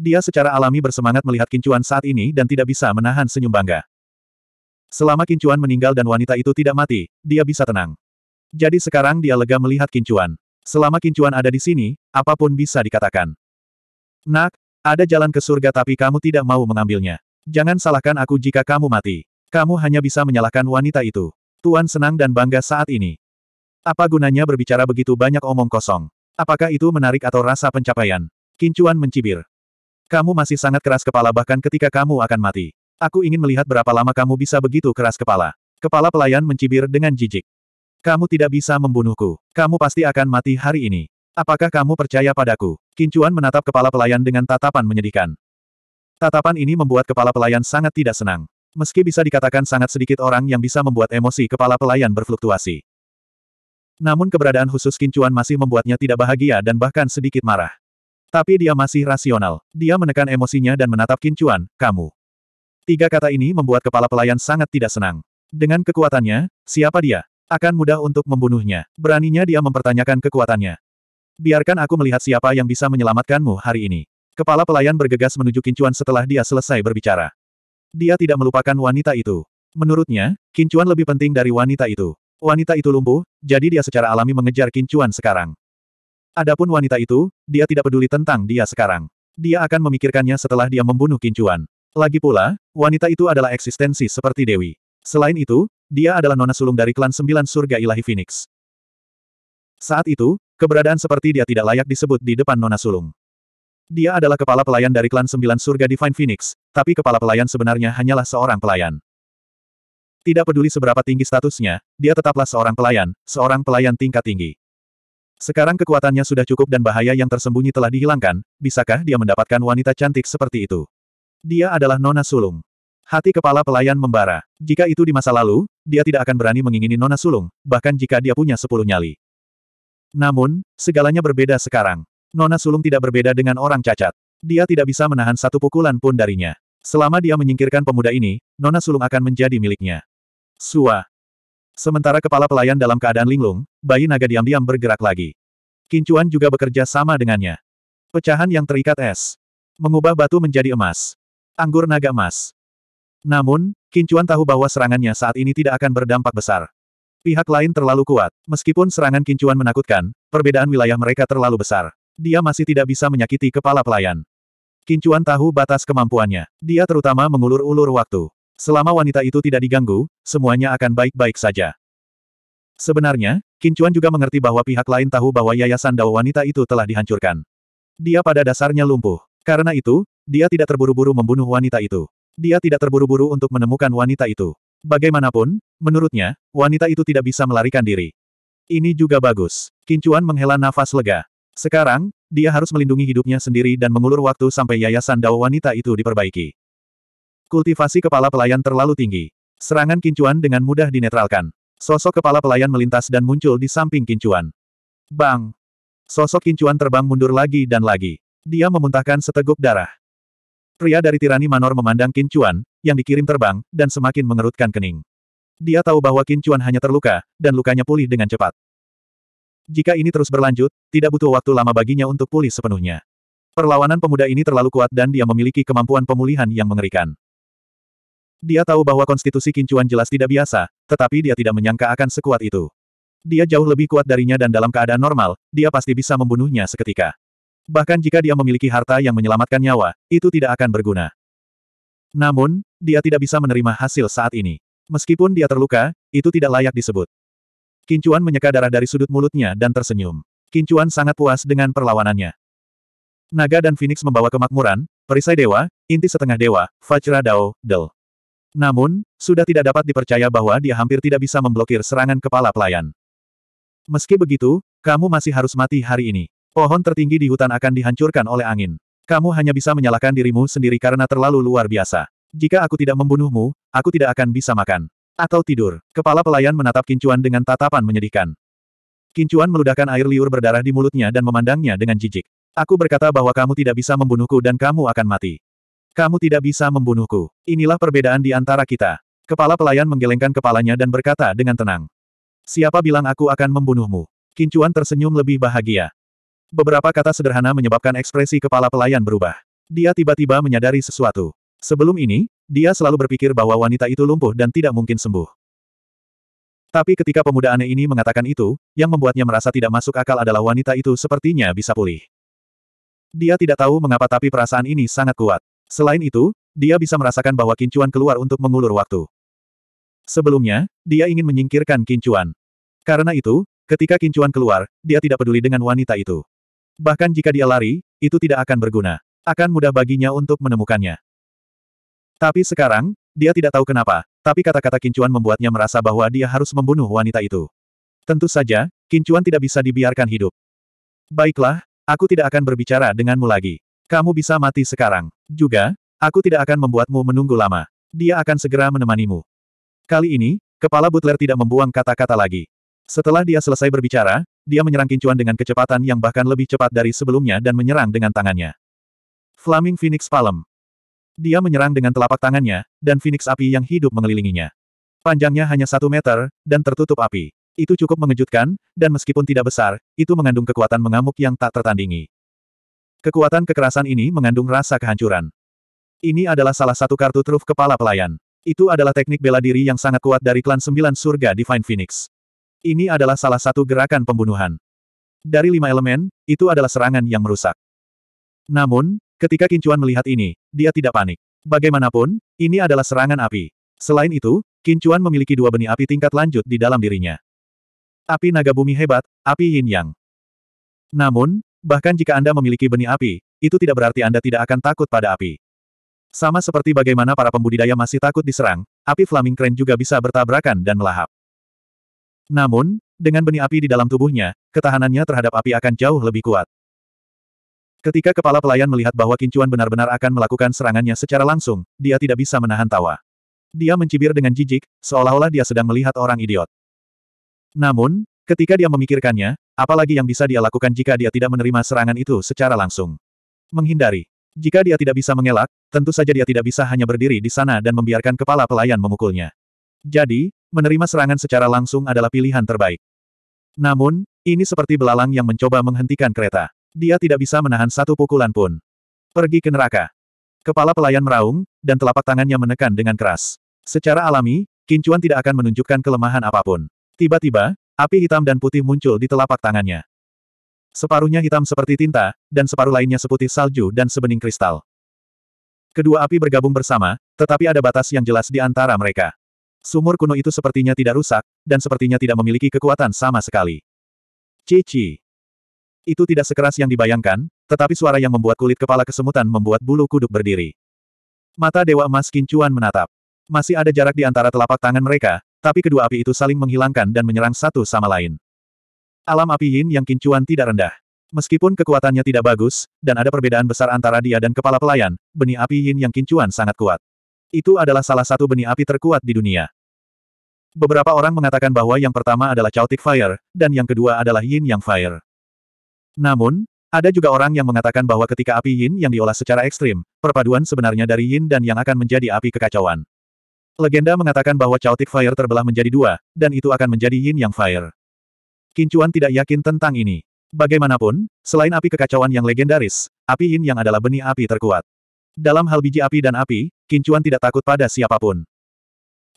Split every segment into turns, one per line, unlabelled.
Dia secara alami bersemangat melihat Kincuan saat ini dan tidak bisa menahan senyum bangga. Selama Kincuan meninggal dan wanita itu tidak mati, dia bisa tenang. Jadi sekarang dia lega melihat Kincuan. Selama Kincuan ada di sini, apapun bisa dikatakan. Nak, ada jalan ke surga tapi kamu tidak mau mengambilnya. Jangan salahkan aku jika kamu mati. Kamu hanya bisa menyalahkan wanita itu. Tuan senang dan bangga saat ini. Apa gunanya berbicara begitu banyak omong kosong? Apakah itu menarik atau rasa pencapaian? Kincuan mencibir. Kamu masih sangat keras kepala bahkan ketika kamu akan mati. Aku ingin melihat berapa lama kamu bisa begitu keras kepala. Kepala pelayan mencibir dengan jijik. Kamu tidak bisa membunuhku. Kamu pasti akan mati hari ini. Apakah kamu percaya padaku? Kincuan menatap kepala pelayan dengan tatapan menyedihkan. Tatapan ini membuat kepala pelayan sangat tidak senang. Meski bisa dikatakan sangat sedikit orang yang bisa membuat emosi kepala pelayan berfluktuasi. Namun keberadaan khusus Kincuan masih membuatnya tidak bahagia dan bahkan sedikit marah. Tapi dia masih rasional. Dia menekan emosinya dan menatap Kincuan, kamu. Tiga kata ini membuat kepala pelayan sangat tidak senang. Dengan kekuatannya, siapa dia? Akan mudah untuk membunuhnya. Beraninya dia mempertanyakan kekuatannya. Biarkan aku melihat siapa yang bisa menyelamatkanmu hari ini. Kepala pelayan bergegas menuju Kincuan setelah dia selesai berbicara. Dia tidak melupakan wanita itu. Menurutnya, Kincuan lebih penting dari wanita itu. Wanita itu lumpuh, jadi dia secara alami mengejar Kincuan sekarang. Adapun wanita itu, dia tidak peduli tentang dia sekarang. Dia akan memikirkannya setelah dia membunuh Kincuan. Lagi pula, wanita itu adalah eksistensi seperti Dewi. Selain itu, dia adalah nona sulung dari klan Sembilan Surga Ilahi Phoenix. Saat itu, keberadaan seperti dia tidak layak disebut di depan nona sulung. Dia adalah kepala pelayan dari klan Sembilan Surga Divine Phoenix, tapi kepala pelayan sebenarnya hanyalah seorang pelayan. Tidak peduli seberapa tinggi statusnya, dia tetaplah seorang pelayan, seorang pelayan tingkat tinggi. Sekarang kekuatannya sudah cukup dan bahaya yang tersembunyi telah dihilangkan, bisakah dia mendapatkan wanita cantik seperti itu? Dia adalah Nona Sulung. Hati kepala pelayan membara. Jika itu di masa lalu, dia tidak akan berani mengingini Nona Sulung, bahkan jika dia punya sepuluh nyali. Namun, segalanya berbeda sekarang. Nona Sulung tidak berbeda dengan orang cacat. Dia tidak bisa menahan satu pukulan pun darinya. Selama dia menyingkirkan pemuda ini, Nona Sulung akan menjadi miliknya. Suah. Sementara kepala pelayan dalam keadaan linglung, bayi naga diam-diam bergerak lagi. Kincuan juga bekerja sama dengannya. Pecahan yang terikat es. Mengubah batu menjadi emas. Anggur naga emas. Namun, Kincuan tahu bahwa serangannya saat ini tidak akan berdampak besar. Pihak lain terlalu kuat. Meskipun serangan Kincuan menakutkan, perbedaan wilayah mereka terlalu besar. Dia masih tidak bisa menyakiti kepala pelayan. Kincuan tahu batas kemampuannya. Dia terutama mengulur-ulur waktu. Selama wanita itu tidak diganggu, semuanya akan baik-baik saja. Sebenarnya, Kincuan juga mengerti bahwa pihak lain tahu bahwa yayasan Dao wanita itu telah dihancurkan. Dia pada dasarnya lumpuh. Karena itu, dia tidak terburu-buru membunuh wanita itu. Dia tidak terburu-buru untuk menemukan wanita itu. Bagaimanapun, menurutnya, wanita itu tidak bisa melarikan diri. Ini juga bagus. Kincuan menghela nafas lega. Sekarang, dia harus melindungi hidupnya sendiri dan mengulur waktu sampai yayasan Dao wanita itu diperbaiki. Kultivasi kepala pelayan terlalu tinggi. Serangan kincuan dengan mudah dinetralkan. Sosok kepala pelayan melintas dan muncul di samping kincuan. Bang! Sosok kincuan terbang mundur lagi dan lagi. Dia memuntahkan seteguk darah. Pria dari tirani Manor memandang kincuan, yang dikirim terbang, dan semakin mengerutkan kening. Dia tahu bahwa kincuan hanya terluka, dan lukanya pulih dengan cepat. Jika ini terus berlanjut, tidak butuh waktu lama baginya untuk pulih sepenuhnya. Perlawanan pemuda ini terlalu kuat dan dia memiliki kemampuan pemulihan yang mengerikan. Dia tahu bahwa konstitusi kincuan jelas tidak biasa, tetapi dia tidak menyangka akan sekuat itu. Dia jauh lebih kuat darinya dan dalam keadaan normal, dia pasti bisa membunuhnya seketika. Bahkan jika dia memiliki harta yang menyelamatkan nyawa, itu tidak akan berguna. Namun, dia tidak bisa menerima hasil saat ini. Meskipun dia terluka, itu tidak layak disebut. Kincuan menyeka darah dari sudut mulutnya dan tersenyum. Kincuan sangat puas dengan perlawanannya. Naga dan Phoenix membawa kemakmuran, perisai dewa, inti setengah dewa, Vajra Dao, Del. Namun, sudah tidak dapat dipercaya bahwa dia hampir tidak bisa memblokir serangan kepala pelayan. Meski begitu, kamu masih harus mati hari ini. Pohon tertinggi di hutan akan dihancurkan oleh angin. Kamu hanya bisa menyalahkan dirimu sendiri karena terlalu luar biasa. Jika aku tidak membunuhmu, aku tidak akan bisa makan. Atau tidur. Kepala pelayan menatap Kincuan dengan tatapan menyedihkan. Kincuan meludahkan air liur berdarah di mulutnya dan memandangnya dengan jijik. Aku berkata bahwa kamu tidak bisa membunuhku dan kamu akan mati. Kamu tidak bisa membunuhku. Inilah perbedaan di antara kita. Kepala pelayan menggelengkan kepalanya dan berkata dengan tenang. Siapa bilang aku akan membunuhmu? Kincuan tersenyum lebih bahagia. Beberapa kata sederhana menyebabkan ekspresi kepala pelayan berubah. Dia tiba-tiba menyadari sesuatu. Sebelum ini, dia selalu berpikir bahwa wanita itu lumpuh dan tidak mungkin sembuh. Tapi ketika pemuda aneh ini mengatakan itu, yang membuatnya merasa tidak masuk akal adalah wanita itu sepertinya bisa pulih. Dia tidak tahu mengapa tapi perasaan ini sangat kuat. Selain itu, dia bisa merasakan bahwa kincuan keluar untuk mengulur waktu. Sebelumnya, dia ingin menyingkirkan kincuan. Karena itu, ketika kincuan keluar, dia tidak peduli dengan wanita itu. Bahkan jika dia lari, itu tidak akan berguna. Akan mudah baginya untuk menemukannya. Tapi sekarang, dia tidak tahu kenapa, tapi kata-kata kincuan membuatnya merasa bahwa dia harus membunuh wanita itu. Tentu saja, kincuan tidak bisa dibiarkan hidup. Baiklah, aku tidak akan berbicara denganmu lagi. Kamu bisa mati sekarang. Juga, aku tidak akan membuatmu menunggu lama. Dia akan segera menemanimu. Kali ini, kepala Butler tidak membuang kata-kata lagi. Setelah dia selesai berbicara, dia menyerang Kincuan dengan kecepatan yang bahkan lebih cepat dari sebelumnya dan menyerang dengan tangannya. Flaming Phoenix Palm. Dia menyerang dengan telapak tangannya, dan Phoenix api yang hidup mengelilinginya. Panjangnya hanya satu meter, dan tertutup api. Itu cukup mengejutkan, dan meskipun tidak besar, itu mengandung kekuatan mengamuk yang tak tertandingi. Kekuatan kekerasan ini mengandung rasa kehancuran. Ini adalah salah satu kartu truf kepala pelayan. Itu adalah teknik bela diri yang sangat kuat dari klan sembilan surga Divine Phoenix. Ini adalah salah satu gerakan pembunuhan. Dari lima elemen, itu adalah serangan yang merusak. Namun, ketika Kincuan melihat ini, dia tidak panik. Bagaimanapun, ini adalah serangan api. Selain itu, Kincuan memiliki dua benih api tingkat lanjut di dalam dirinya. Api naga bumi hebat, api yin yang. Namun, Bahkan jika Anda memiliki benih api, itu tidak berarti Anda tidak akan takut pada api. Sama seperti bagaimana para pembudidaya masih takut diserang, api flaming kren juga bisa bertabrakan dan melahap. Namun, dengan benih api di dalam tubuhnya, ketahanannya terhadap api akan jauh lebih kuat. Ketika kepala pelayan melihat bahwa Kincuan benar-benar akan melakukan serangannya secara langsung, dia tidak bisa menahan tawa. Dia mencibir dengan jijik, seolah-olah dia sedang melihat orang idiot. Namun, Ketika dia memikirkannya, apalagi yang bisa dia lakukan jika dia tidak menerima serangan itu secara langsung. Menghindari. Jika dia tidak bisa mengelak, tentu saja dia tidak bisa hanya berdiri di sana dan membiarkan kepala pelayan memukulnya. Jadi, menerima serangan secara langsung adalah pilihan terbaik. Namun, ini seperti belalang yang mencoba menghentikan kereta. Dia tidak bisa menahan satu pukulan pun. Pergi ke neraka. Kepala pelayan meraung, dan telapak tangannya menekan dengan keras. Secara alami, Kincuan tidak akan menunjukkan kelemahan apapun. Tiba-tiba, Api hitam dan putih muncul di telapak tangannya. Separuhnya hitam seperti tinta, dan separuh lainnya seputih salju dan sebening kristal. Kedua api bergabung bersama, tetapi ada batas yang jelas di antara mereka. Sumur kuno itu sepertinya tidak rusak, dan sepertinya tidak memiliki kekuatan sama sekali. Cici. Itu tidak sekeras yang dibayangkan, tetapi suara yang membuat kulit kepala kesemutan membuat bulu kuduk berdiri. Mata Dewa Emas Kincuan menatap. Masih ada jarak di antara telapak tangan mereka, tapi kedua api itu saling menghilangkan dan menyerang satu sama lain. Alam api Yin yang kincuan tidak rendah. Meskipun kekuatannya tidak bagus, dan ada perbedaan besar antara dia dan kepala pelayan, benih api Yin yang kincuan sangat kuat. Itu adalah salah satu benih api terkuat di dunia. Beberapa orang mengatakan bahwa yang pertama adalah Chaotic Fire, dan yang kedua adalah Yin Yang Fire. Namun, ada juga orang yang mengatakan bahwa ketika api Yin yang diolah secara ekstrim, perpaduan sebenarnya dari Yin dan Yang akan menjadi api kekacauan. Legenda mengatakan bahwa Chaotic Fire terbelah menjadi dua, dan itu akan menjadi Yin Yang Fire. Kincuan tidak yakin tentang ini. Bagaimanapun, selain api kekacauan yang legendaris, api Yin Yang adalah benih api terkuat. Dalam hal biji api dan api, Kincuan tidak takut pada siapapun.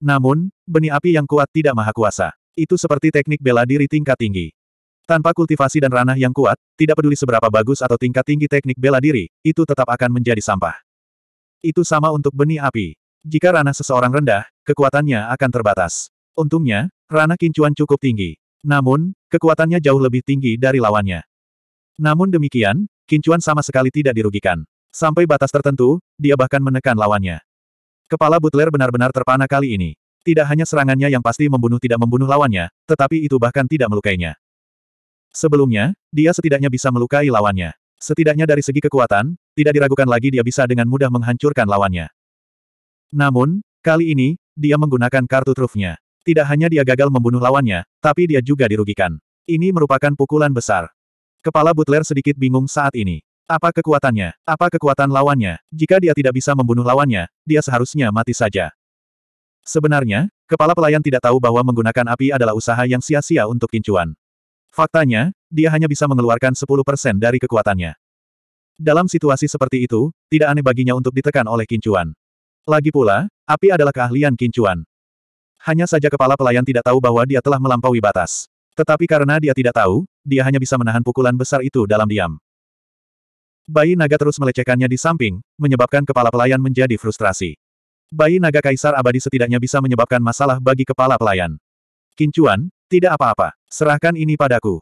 Namun, benih api yang kuat tidak maha kuasa. Itu seperti teknik bela diri tingkat tinggi. Tanpa kultivasi dan ranah yang kuat, tidak peduli seberapa bagus atau tingkat tinggi teknik bela diri, itu tetap akan menjadi sampah. Itu sama untuk benih api. Jika ranah seseorang rendah, kekuatannya akan terbatas. Untungnya, ranah kincuan cukup tinggi. Namun, kekuatannya jauh lebih tinggi dari lawannya. Namun demikian, kincuan sama sekali tidak dirugikan. Sampai batas tertentu, dia bahkan menekan lawannya. Kepala Butler benar-benar terpana kali ini. Tidak hanya serangannya yang pasti membunuh tidak membunuh lawannya, tetapi itu bahkan tidak melukainya. Sebelumnya, dia setidaknya bisa melukai lawannya. Setidaknya dari segi kekuatan, tidak diragukan lagi dia bisa dengan mudah menghancurkan lawannya. Namun, kali ini, dia menggunakan kartu trufnya. Tidak hanya dia gagal membunuh lawannya, tapi dia juga dirugikan. Ini merupakan pukulan besar. Kepala Butler sedikit bingung saat ini. Apa kekuatannya? Apa kekuatan lawannya? Jika dia tidak bisa membunuh lawannya, dia seharusnya mati saja. Sebenarnya, kepala pelayan tidak tahu bahwa menggunakan api adalah usaha yang sia-sia untuk kincuan. Faktanya, dia hanya bisa mengeluarkan 10% dari kekuatannya. Dalam situasi seperti itu, tidak aneh baginya untuk ditekan oleh kincuan. Lagi pula, api adalah keahlian kincuan. Hanya saja kepala pelayan tidak tahu bahwa dia telah melampaui batas. Tetapi karena dia tidak tahu, dia hanya bisa menahan pukulan besar itu dalam diam. Bayi naga terus melecehkannya di samping, menyebabkan kepala pelayan menjadi frustrasi. Bayi naga kaisar abadi setidaknya bisa menyebabkan masalah bagi kepala pelayan. Kincuan, tidak apa-apa. Serahkan ini padaku.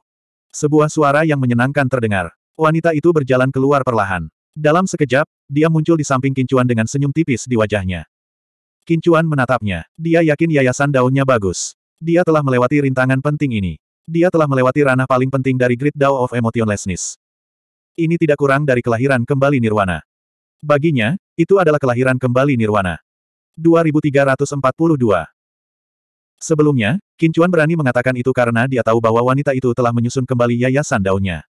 Sebuah suara yang menyenangkan terdengar. Wanita itu berjalan keluar perlahan. Dalam sekejap, dia muncul di samping Kincuan dengan senyum tipis di wajahnya. Kincuan menatapnya. Dia yakin yayasan daunnya bagus. Dia telah melewati rintangan penting ini. Dia telah melewati ranah paling penting dari Great Dao of Emotionlessness. Ini tidak kurang dari kelahiran kembali Nirwana. Baginya, itu adalah kelahiran kembali Nirwana. 2342 Sebelumnya, Kincuan berani mengatakan itu karena dia tahu bahwa wanita itu telah menyusun kembali yayasan daunnya.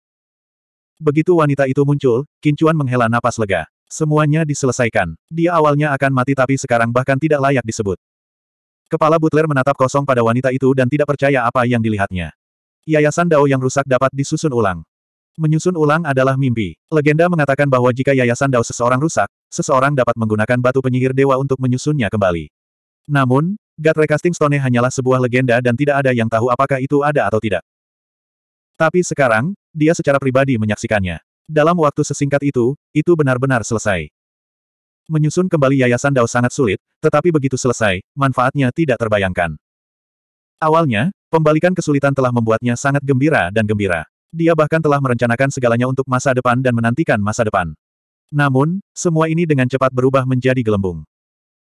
Begitu wanita itu muncul, Kincuan menghela napas lega. Semuanya diselesaikan. Dia awalnya akan mati tapi sekarang bahkan tidak layak disebut. Kepala Butler menatap kosong pada wanita itu dan tidak percaya apa yang dilihatnya. Yayasan Dao yang rusak dapat disusun ulang. Menyusun ulang adalah mimpi. Legenda mengatakan bahwa jika yayasan Dao seseorang rusak, seseorang dapat menggunakan batu penyihir dewa untuk menyusunnya kembali. Namun, God Recasting Stone hanyalah sebuah legenda dan tidak ada yang tahu apakah itu ada atau tidak. Tapi sekarang, dia secara pribadi menyaksikannya. Dalam waktu sesingkat itu, itu benar-benar selesai. Menyusun kembali Yayasan Dao sangat sulit, tetapi begitu selesai, manfaatnya tidak terbayangkan. Awalnya, pembalikan kesulitan telah membuatnya sangat gembira dan gembira. Dia bahkan telah merencanakan segalanya untuk masa depan dan menantikan masa depan. Namun, semua ini dengan cepat berubah menjadi gelembung.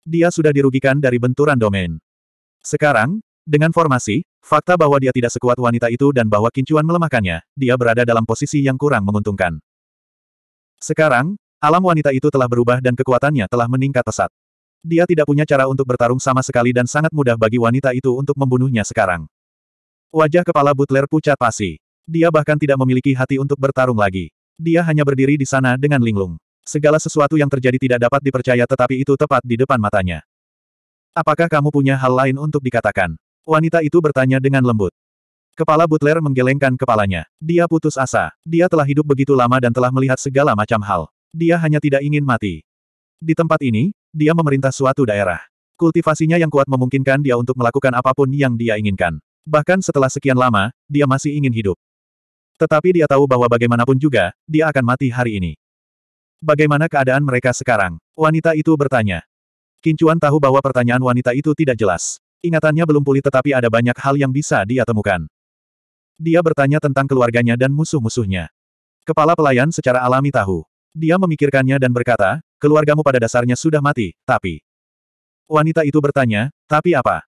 Dia sudah dirugikan dari benturan domain. Sekarang, dengan formasi, fakta bahwa dia tidak sekuat wanita itu dan bahwa kincuan melemahkannya, dia berada dalam posisi yang kurang menguntungkan. Sekarang, alam wanita itu telah berubah dan kekuatannya telah meningkat pesat. Dia tidak punya cara untuk bertarung sama sekali dan sangat mudah bagi wanita itu untuk membunuhnya sekarang. Wajah kepala butler pucat pasi. Dia bahkan tidak memiliki hati untuk bertarung lagi. Dia hanya berdiri di sana dengan linglung. Segala sesuatu yang terjadi tidak dapat dipercaya tetapi itu tepat di depan matanya. Apakah kamu punya hal lain untuk dikatakan? Wanita itu bertanya dengan lembut. Kepala Butler menggelengkan kepalanya. Dia putus asa. Dia telah hidup begitu lama dan telah melihat segala macam hal. Dia hanya tidak ingin mati. Di tempat ini, dia memerintah suatu daerah. Kultivasinya yang kuat memungkinkan dia untuk melakukan apapun yang dia inginkan. Bahkan setelah sekian lama, dia masih ingin hidup. Tetapi dia tahu bahwa bagaimanapun juga, dia akan mati hari ini. Bagaimana keadaan mereka sekarang? Wanita itu bertanya. Kincuan tahu bahwa pertanyaan wanita itu tidak jelas. Ingatannya belum pulih tetapi ada banyak hal yang bisa dia temukan. Dia bertanya tentang keluarganya dan musuh-musuhnya. Kepala pelayan secara alami tahu. Dia memikirkannya dan berkata, keluargamu pada dasarnya sudah mati, tapi... Wanita itu bertanya, tapi apa?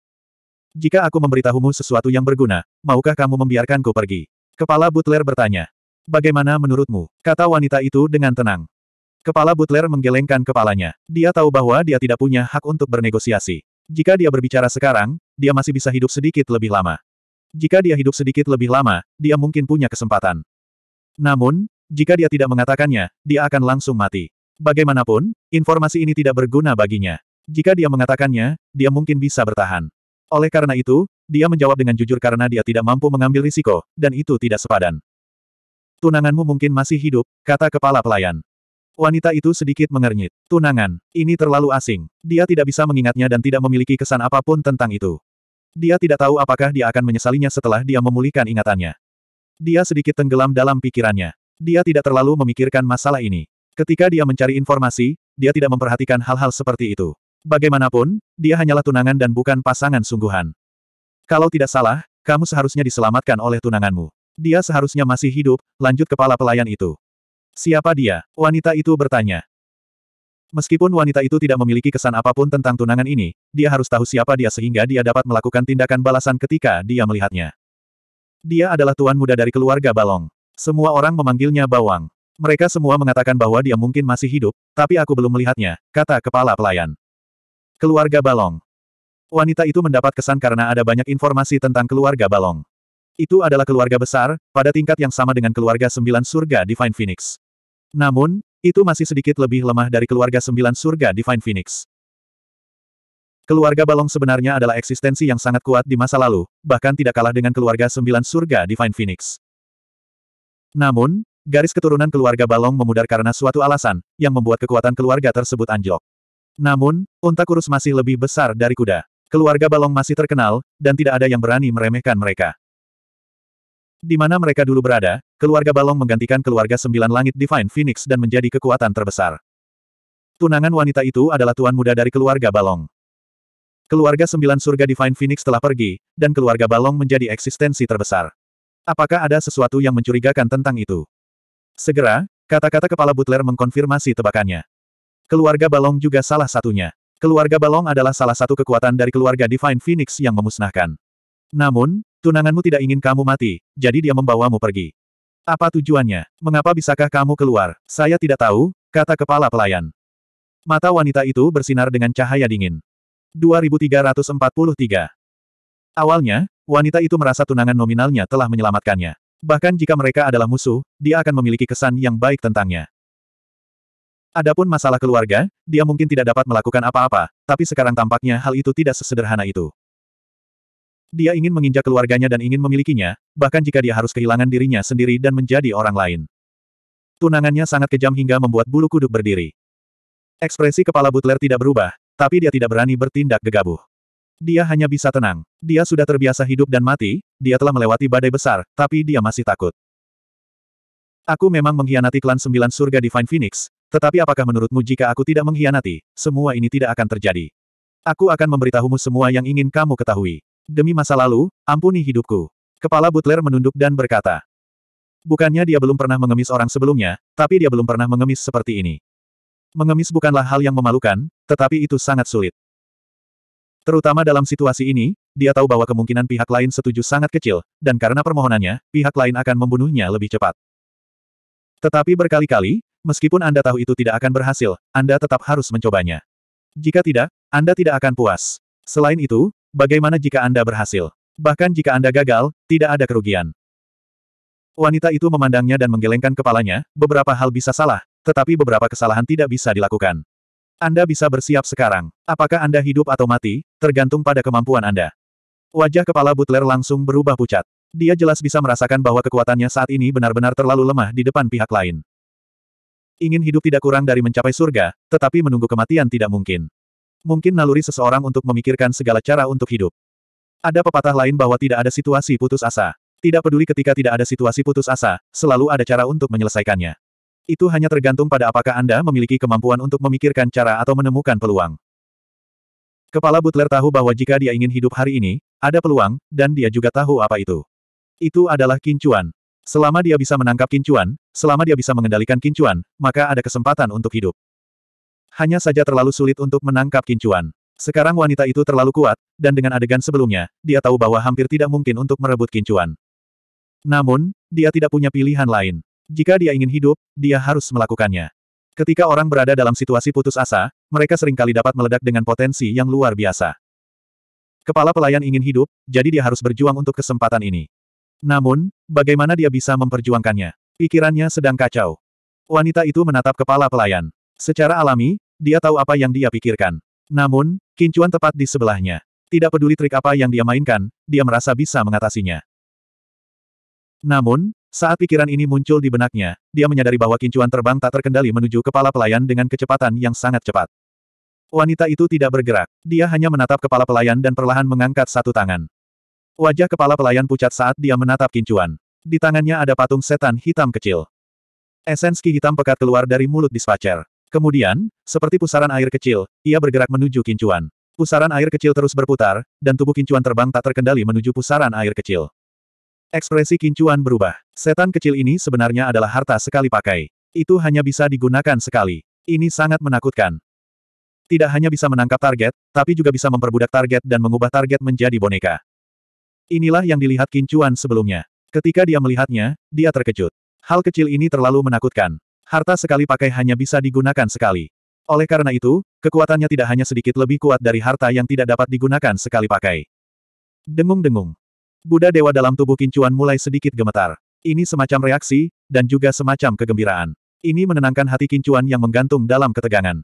Jika aku memberitahumu sesuatu yang berguna, maukah kamu membiarkanku pergi? Kepala Butler bertanya. Bagaimana menurutmu? Kata wanita itu dengan tenang. Kepala Butler menggelengkan kepalanya. Dia tahu bahwa dia tidak punya hak untuk bernegosiasi. Jika dia berbicara sekarang, dia masih bisa hidup sedikit lebih lama. Jika dia hidup sedikit lebih lama, dia mungkin punya kesempatan. Namun, jika dia tidak mengatakannya, dia akan langsung mati. Bagaimanapun, informasi ini tidak berguna baginya. Jika dia mengatakannya, dia mungkin bisa bertahan. Oleh karena itu, dia menjawab dengan jujur karena dia tidak mampu mengambil risiko, dan itu tidak sepadan. Tunanganmu mungkin masih hidup, kata kepala pelayan. Wanita itu sedikit mengernyit. Tunangan, ini terlalu asing. Dia tidak bisa mengingatnya dan tidak memiliki kesan apapun tentang itu. Dia tidak tahu apakah dia akan menyesalinya setelah dia memulihkan ingatannya. Dia sedikit tenggelam dalam pikirannya. Dia tidak terlalu memikirkan masalah ini. Ketika dia mencari informasi, dia tidak memperhatikan hal-hal seperti itu. Bagaimanapun, dia hanyalah tunangan dan bukan pasangan sungguhan. Kalau tidak salah, kamu seharusnya diselamatkan oleh tunanganmu. Dia seharusnya masih hidup, lanjut kepala pelayan itu. Siapa dia? Wanita itu bertanya. Meskipun wanita itu tidak memiliki kesan apapun tentang tunangan ini, dia harus tahu siapa dia sehingga dia dapat melakukan tindakan balasan ketika dia melihatnya. Dia adalah tuan muda dari keluarga Balong. Semua orang memanggilnya Bawang. Mereka semua mengatakan bahwa dia mungkin masih hidup, tapi aku belum melihatnya, kata kepala pelayan. Keluarga Balong. Wanita itu mendapat kesan karena ada banyak informasi tentang keluarga Balong. Itu adalah keluarga besar, pada tingkat yang sama dengan keluarga sembilan surga Divine Phoenix. Namun, itu masih sedikit lebih lemah dari keluarga sembilan surga Divine Phoenix. Keluarga Balong sebenarnya adalah eksistensi yang sangat kuat di masa lalu, bahkan tidak kalah dengan keluarga sembilan surga Divine Phoenix. Namun, garis keturunan keluarga Balong memudar karena suatu alasan, yang membuat kekuatan keluarga tersebut anjlok. Namun, unta kurus masih lebih besar dari kuda. Keluarga Balong masih terkenal, dan tidak ada yang berani meremehkan mereka. Di mana mereka dulu berada, keluarga Balong menggantikan keluarga Sembilan Langit Divine Phoenix dan menjadi kekuatan terbesar. Tunangan wanita itu adalah tuan muda dari keluarga Balong. Keluarga Sembilan Surga Divine Phoenix telah pergi, dan keluarga Balong menjadi eksistensi terbesar. Apakah ada sesuatu yang mencurigakan tentang itu? Segera, kata-kata kepala butler mengkonfirmasi tebakannya. Keluarga Balong juga salah satunya. Keluarga Balong adalah salah satu kekuatan dari keluarga Divine Phoenix yang memusnahkan. Namun, Tunanganmu tidak ingin kamu mati, jadi dia membawamu pergi. Apa tujuannya? Mengapa bisakah kamu keluar? Saya tidak tahu, kata kepala pelayan. Mata wanita itu bersinar dengan cahaya dingin. 2343 Awalnya, wanita itu merasa tunangan nominalnya telah menyelamatkannya. Bahkan jika mereka adalah musuh, dia akan memiliki kesan yang baik tentangnya. Adapun masalah keluarga, dia mungkin tidak dapat melakukan apa-apa, tapi sekarang tampaknya hal itu tidak sesederhana itu. Dia ingin menginjak keluarganya dan ingin memilikinya, bahkan jika dia harus kehilangan dirinya sendiri dan menjadi orang lain. Tunangannya sangat kejam hingga membuat bulu kuduk berdiri. Ekspresi kepala Butler tidak berubah, tapi dia tidak berani bertindak gegabah. Dia hanya bisa tenang. Dia sudah terbiasa hidup dan mati, dia telah melewati badai besar, tapi dia masih takut. Aku memang mengkhianati klan sembilan surga Divine Phoenix, tetapi apakah menurutmu jika aku tidak mengkhianati, semua ini tidak akan terjadi? Aku akan memberitahumu semua yang ingin kamu ketahui. Demi masa lalu, ampuni hidupku. Kepala Butler menunduk dan berkata. Bukannya dia belum pernah mengemis orang sebelumnya, tapi dia belum pernah mengemis seperti ini. Mengemis bukanlah hal yang memalukan, tetapi itu sangat sulit. Terutama dalam situasi ini, dia tahu bahwa kemungkinan pihak lain setuju sangat kecil, dan karena permohonannya, pihak lain akan membunuhnya lebih cepat. Tetapi berkali-kali, meskipun Anda tahu itu tidak akan berhasil, Anda tetap harus mencobanya. Jika tidak, Anda tidak akan puas. Selain itu, Bagaimana jika Anda berhasil? Bahkan jika Anda gagal, tidak ada kerugian. Wanita itu memandangnya dan menggelengkan kepalanya, beberapa hal bisa salah, tetapi beberapa kesalahan tidak bisa dilakukan. Anda bisa bersiap sekarang. Apakah Anda hidup atau mati, tergantung pada kemampuan Anda. Wajah kepala Butler langsung berubah pucat. Dia jelas bisa merasakan bahwa kekuatannya saat ini benar-benar terlalu lemah di depan pihak lain. Ingin hidup tidak kurang dari mencapai surga, tetapi menunggu kematian tidak mungkin. Mungkin naluri seseorang untuk memikirkan segala cara untuk hidup. Ada pepatah lain bahwa tidak ada situasi putus asa. Tidak peduli ketika tidak ada situasi putus asa, selalu ada cara untuk menyelesaikannya. Itu hanya tergantung pada apakah Anda memiliki kemampuan untuk memikirkan cara atau menemukan peluang. Kepala Butler tahu bahwa jika dia ingin hidup hari ini, ada peluang, dan dia juga tahu apa itu. Itu adalah kincuan. Selama dia bisa menangkap kincuan, selama dia bisa mengendalikan kincuan, maka ada kesempatan untuk hidup. Hanya saja terlalu sulit untuk menangkap kincuan. Sekarang wanita itu terlalu kuat, dan dengan adegan sebelumnya, dia tahu bahwa hampir tidak mungkin untuk merebut kincuan. Namun, dia tidak punya pilihan lain. Jika dia ingin hidup, dia harus melakukannya. Ketika orang berada dalam situasi putus asa, mereka seringkali dapat meledak dengan potensi yang luar biasa. Kepala pelayan ingin hidup, jadi dia harus berjuang untuk kesempatan ini. Namun, bagaimana dia bisa memperjuangkannya? Pikirannya sedang kacau. Wanita itu menatap kepala pelayan. Secara alami, dia tahu apa yang dia pikirkan. Namun, Kincuan tepat di sebelahnya. Tidak peduli trik apa yang dia mainkan, dia merasa bisa mengatasinya. Namun, saat pikiran ini muncul di benaknya, dia menyadari bahwa Kincuan terbang tak terkendali menuju kepala pelayan dengan kecepatan yang sangat cepat. Wanita itu tidak bergerak, dia hanya menatap kepala pelayan dan perlahan mengangkat satu tangan. Wajah kepala pelayan pucat saat dia menatap Kincuan. Di tangannya ada patung setan hitam kecil. Esenski hitam pekat keluar dari mulut dispacer. Kemudian, seperti pusaran air kecil, ia bergerak menuju kincuan. Pusaran air kecil terus berputar, dan tubuh kincuan terbang tak terkendali menuju pusaran air kecil. Ekspresi kincuan berubah. Setan kecil ini sebenarnya adalah harta sekali pakai. Itu hanya bisa digunakan sekali. Ini sangat menakutkan. Tidak hanya bisa menangkap target, tapi juga bisa memperbudak target dan mengubah target menjadi boneka. Inilah yang dilihat kincuan sebelumnya. Ketika dia melihatnya, dia terkejut. Hal kecil ini terlalu menakutkan. Harta sekali pakai hanya bisa digunakan sekali. Oleh karena itu, kekuatannya tidak hanya sedikit lebih kuat dari harta yang tidak dapat digunakan sekali pakai. Dengung-dengung. Buddha Dewa dalam tubuh Kincuan mulai sedikit gemetar. Ini semacam reaksi, dan juga semacam kegembiraan. Ini menenangkan hati Kincuan yang menggantung dalam ketegangan.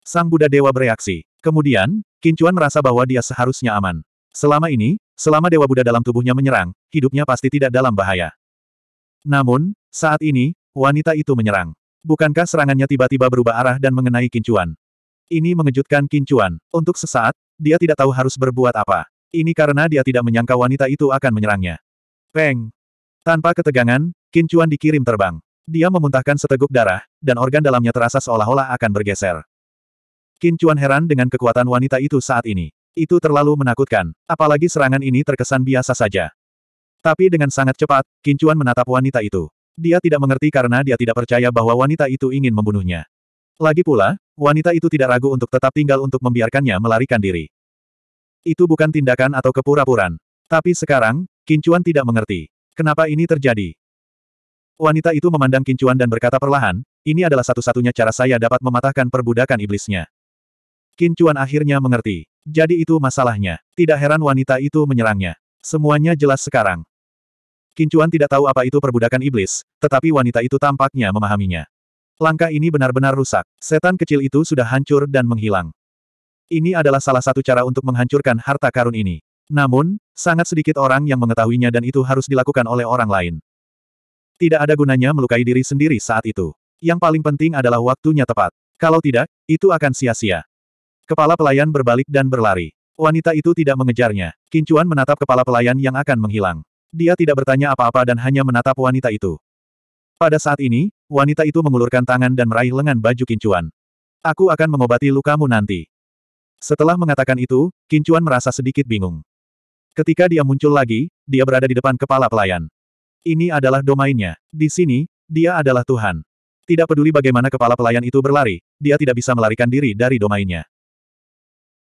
Sang Buddha Dewa bereaksi. Kemudian, Kincuan merasa bahwa dia seharusnya aman. Selama ini, selama Dewa Buddha dalam tubuhnya menyerang, hidupnya pasti tidak dalam bahaya. Namun, saat ini, wanita itu menyerang. Bukankah serangannya tiba-tiba berubah arah dan mengenai Kincuan? Ini mengejutkan Kincuan. Untuk sesaat, dia tidak tahu harus berbuat apa. Ini karena dia tidak menyangka wanita itu akan menyerangnya. Peng! Tanpa ketegangan, Kincuan dikirim terbang. Dia memuntahkan seteguk darah, dan organ dalamnya terasa seolah-olah akan bergeser. Kincuan heran dengan kekuatan wanita itu saat ini. Itu terlalu menakutkan, apalagi serangan ini terkesan biasa saja. Tapi dengan sangat cepat, Kincuan menatap wanita itu. Dia tidak mengerti karena dia tidak percaya bahwa wanita itu ingin membunuhnya. Lagi pula, wanita itu tidak ragu untuk tetap tinggal untuk membiarkannya melarikan diri. Itu bukan tindakan atau kepura-puraan. Tapi sekarang, Kincuan tidak mengerti. Kenapa ini terjadi? Wanita itu memandang Kincuan dan berkata perlahan, ini adalah satu-satunya cara saya dapat mematahkan perbudakan iblisnya. Kincuan akhirnya mengerti. Jadi itu masalahnya. Tidak heran wanita itu menyerangnya. Semuanya jelas sekarang. Kincuan tidak tahu apa itu perbudakan iblis, tetapi wanita itu tampaknya memahaminya. Langkah ini benar-benar rusak. Setan kecil itu sudah hancur dan menghilang. Ini adalah salah satu cara untuk menghancurkan harta karun ini. Namun, sangat sedikit orang yang mengetahuinya dan itu harus dilakukan oleh orang lain. Tidak ada gunanya melukai diri sendiri saat itu. Yang paling penting adalah waktunya tepat. Kalau tidak, itu akan sia-sia. Kepala pelayan berbalik dan berlari. Wanita itu tidak mengejarnya. Kincuan menatap kepala pelayan yang akan menghilang. Dia tidak bertanya apa-apa dan hanya menatap wanita itu. Pada saat ini, wanita itu mengulurkan tangan dan meraih lengan baju Kincuan. Aku akan mengobati lukamu nanti. Setelah mengatakan itu, Kincuan merasa sedikit bingung. Ketika dia muncul lagi, dia berada di depan kepala pelayan. Ini adalah domainnya. Di sini, dia adalah Tuhan. Tidak peduli bagaimana kepala pelayan itu berlari, dia tidak bisa melarikan diri dari domainnya.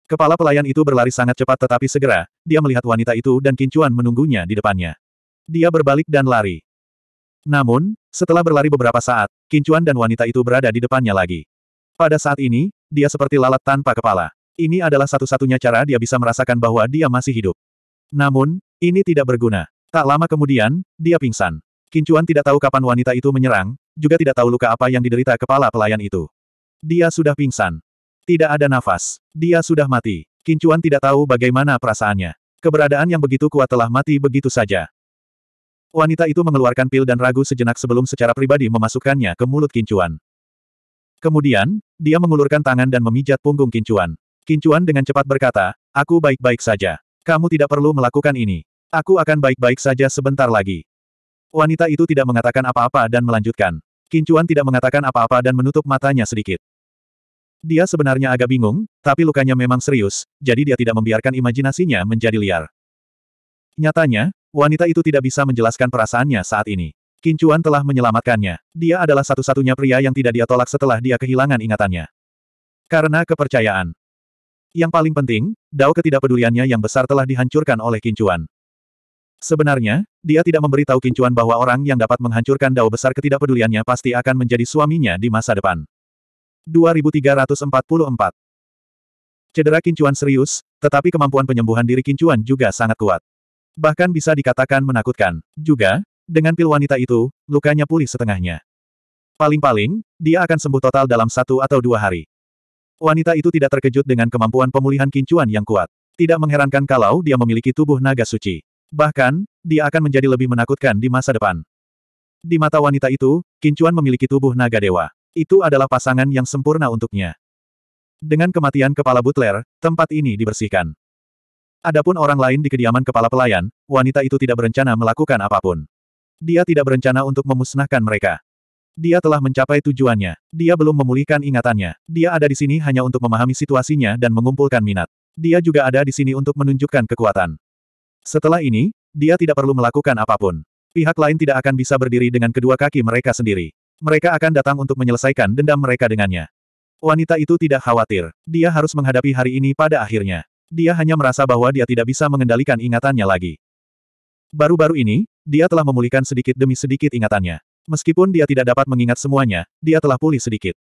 Kepala pelayan itu berlari sangat cepat tetapi segera, dia melihat wanita itu dan Kincuan menunggunya di depannya. Dia berbalik dan lari. Namun, setelah berlari beberapa saat, Kincuan dan wanita itu berada di depannya lagi. Pada saat ini, dia seperti lalat tanpa kepala. Ini adalah satu-satunya cara dia bisa merasakan bahwa dia masih hidup. Namun, ini tidak berguna. Tak lama kemudian, dia pingsan. Kincuan tidak tahu kapan wanita itu menyerang, juga tidak tahu luka apa yang diderita kepala pelayan itu. Dia sudah pingsan. Tidak ada nafas. Dia sudah mati. Kincuan tidak tahu bagaimana perasaannya. Keberadaan yang begitu kuat telah mati begitu saja. Wanita itu mengeluarkan pil dan ragu sejenak sebelum secara pribadi memasukkannya ke mulut Kincuan. Kemudian, dia mengulurkan tangan dan memijat punggung Kincuan. Kincuan dengan cepat berkata, Aku baik-baik saja. Kamu tidak perlu melakukan ini. Aku akan baik-baik saja sebentar lagi. Wanita itu tidak mengatakan apa-apa dan melanjutkan. Kincuan tidak mengatakan apa-apa dan menutup matanya sedikit. Dia sebenarnya agak bingung, tapi lukanya memang serius, jadi dia tidak membiarkan imajinasinya menjadi liar. Nyatanya, wanita itu tidak bisa menjelaskan perasaannya saat ini. Kincuan telah menyelamatkannya. Dia adalah satu-satunya pria yang tidak dia tolak setelah dia kehilangan ingatannya. Karena kepercayaan. Yang paling penting, dao ketidakpeduliannya yang besar telah dihancurkan oleh Kincuan. Sebenarnya, dia tidak memberitahu Kincuan bahwa orang yang dapat menghancurkan dao besar ketidakpeduliannya pasti akan menjadi suaminya di masa depan. 2344. Cedera kincuan serius, tetapi kemampuan penyembuhan diri kincuan juga sangat kuat. Bahkan bisa dikatakan menakutkan. Juga, dengan pil wanita itu, lukanya pulih setengahnya. Paling-paling, dia akan sembuh total dalam satu atau dua hari. Wanita itu tidak terkejut dengan kemampuan pemulihan kincuan yang kuat. Tidak mengherankan kalau dia memiliki tubuh naga suci. Bahkan, dia akan menjadi lebih menakutkan di masa depan. Di mata wanita itu, Kincuan memiliki tubuh naga dewa. Itu adalah pasangan yang sempurna untuknya. Dengan kematian kepala butler, tempat ini dibersihkan. Adapun orang lain di kediaman kepala pelayan, wanita itu tidak berencana melakukan apapun. Dia tidak berencana untuk memusnahkan mereka. Dia telah mencapai tujuannya. Dia belum memulihkan ingatannya. Dia ada di sini hanya untuk memahami situasinya dan mengumpulkan minat. Dia juga ada di sini untuk menunjukkan kekuatan. Setelah ini, dia tidak perlu melakukan apapun. Pihak lain tidak akan bisa berdiri dengan kedua kaki mereka sendiri. Mereka akan datang untuk menyelesaikan dendam mereka dengannya. Wanita itu tidak khawatir. Dia harus menghadapi hari ini pada akhirnya. Dia hanya merasa bahwa dia tidak bisa mengendalikan ingatannya lagi. Baru-baru ini, dia telah memulihkan sedikit demi sedikit ingatannya. Meskipun dia tidak dapat mengingat semuanya, dia telah pulih sedikit.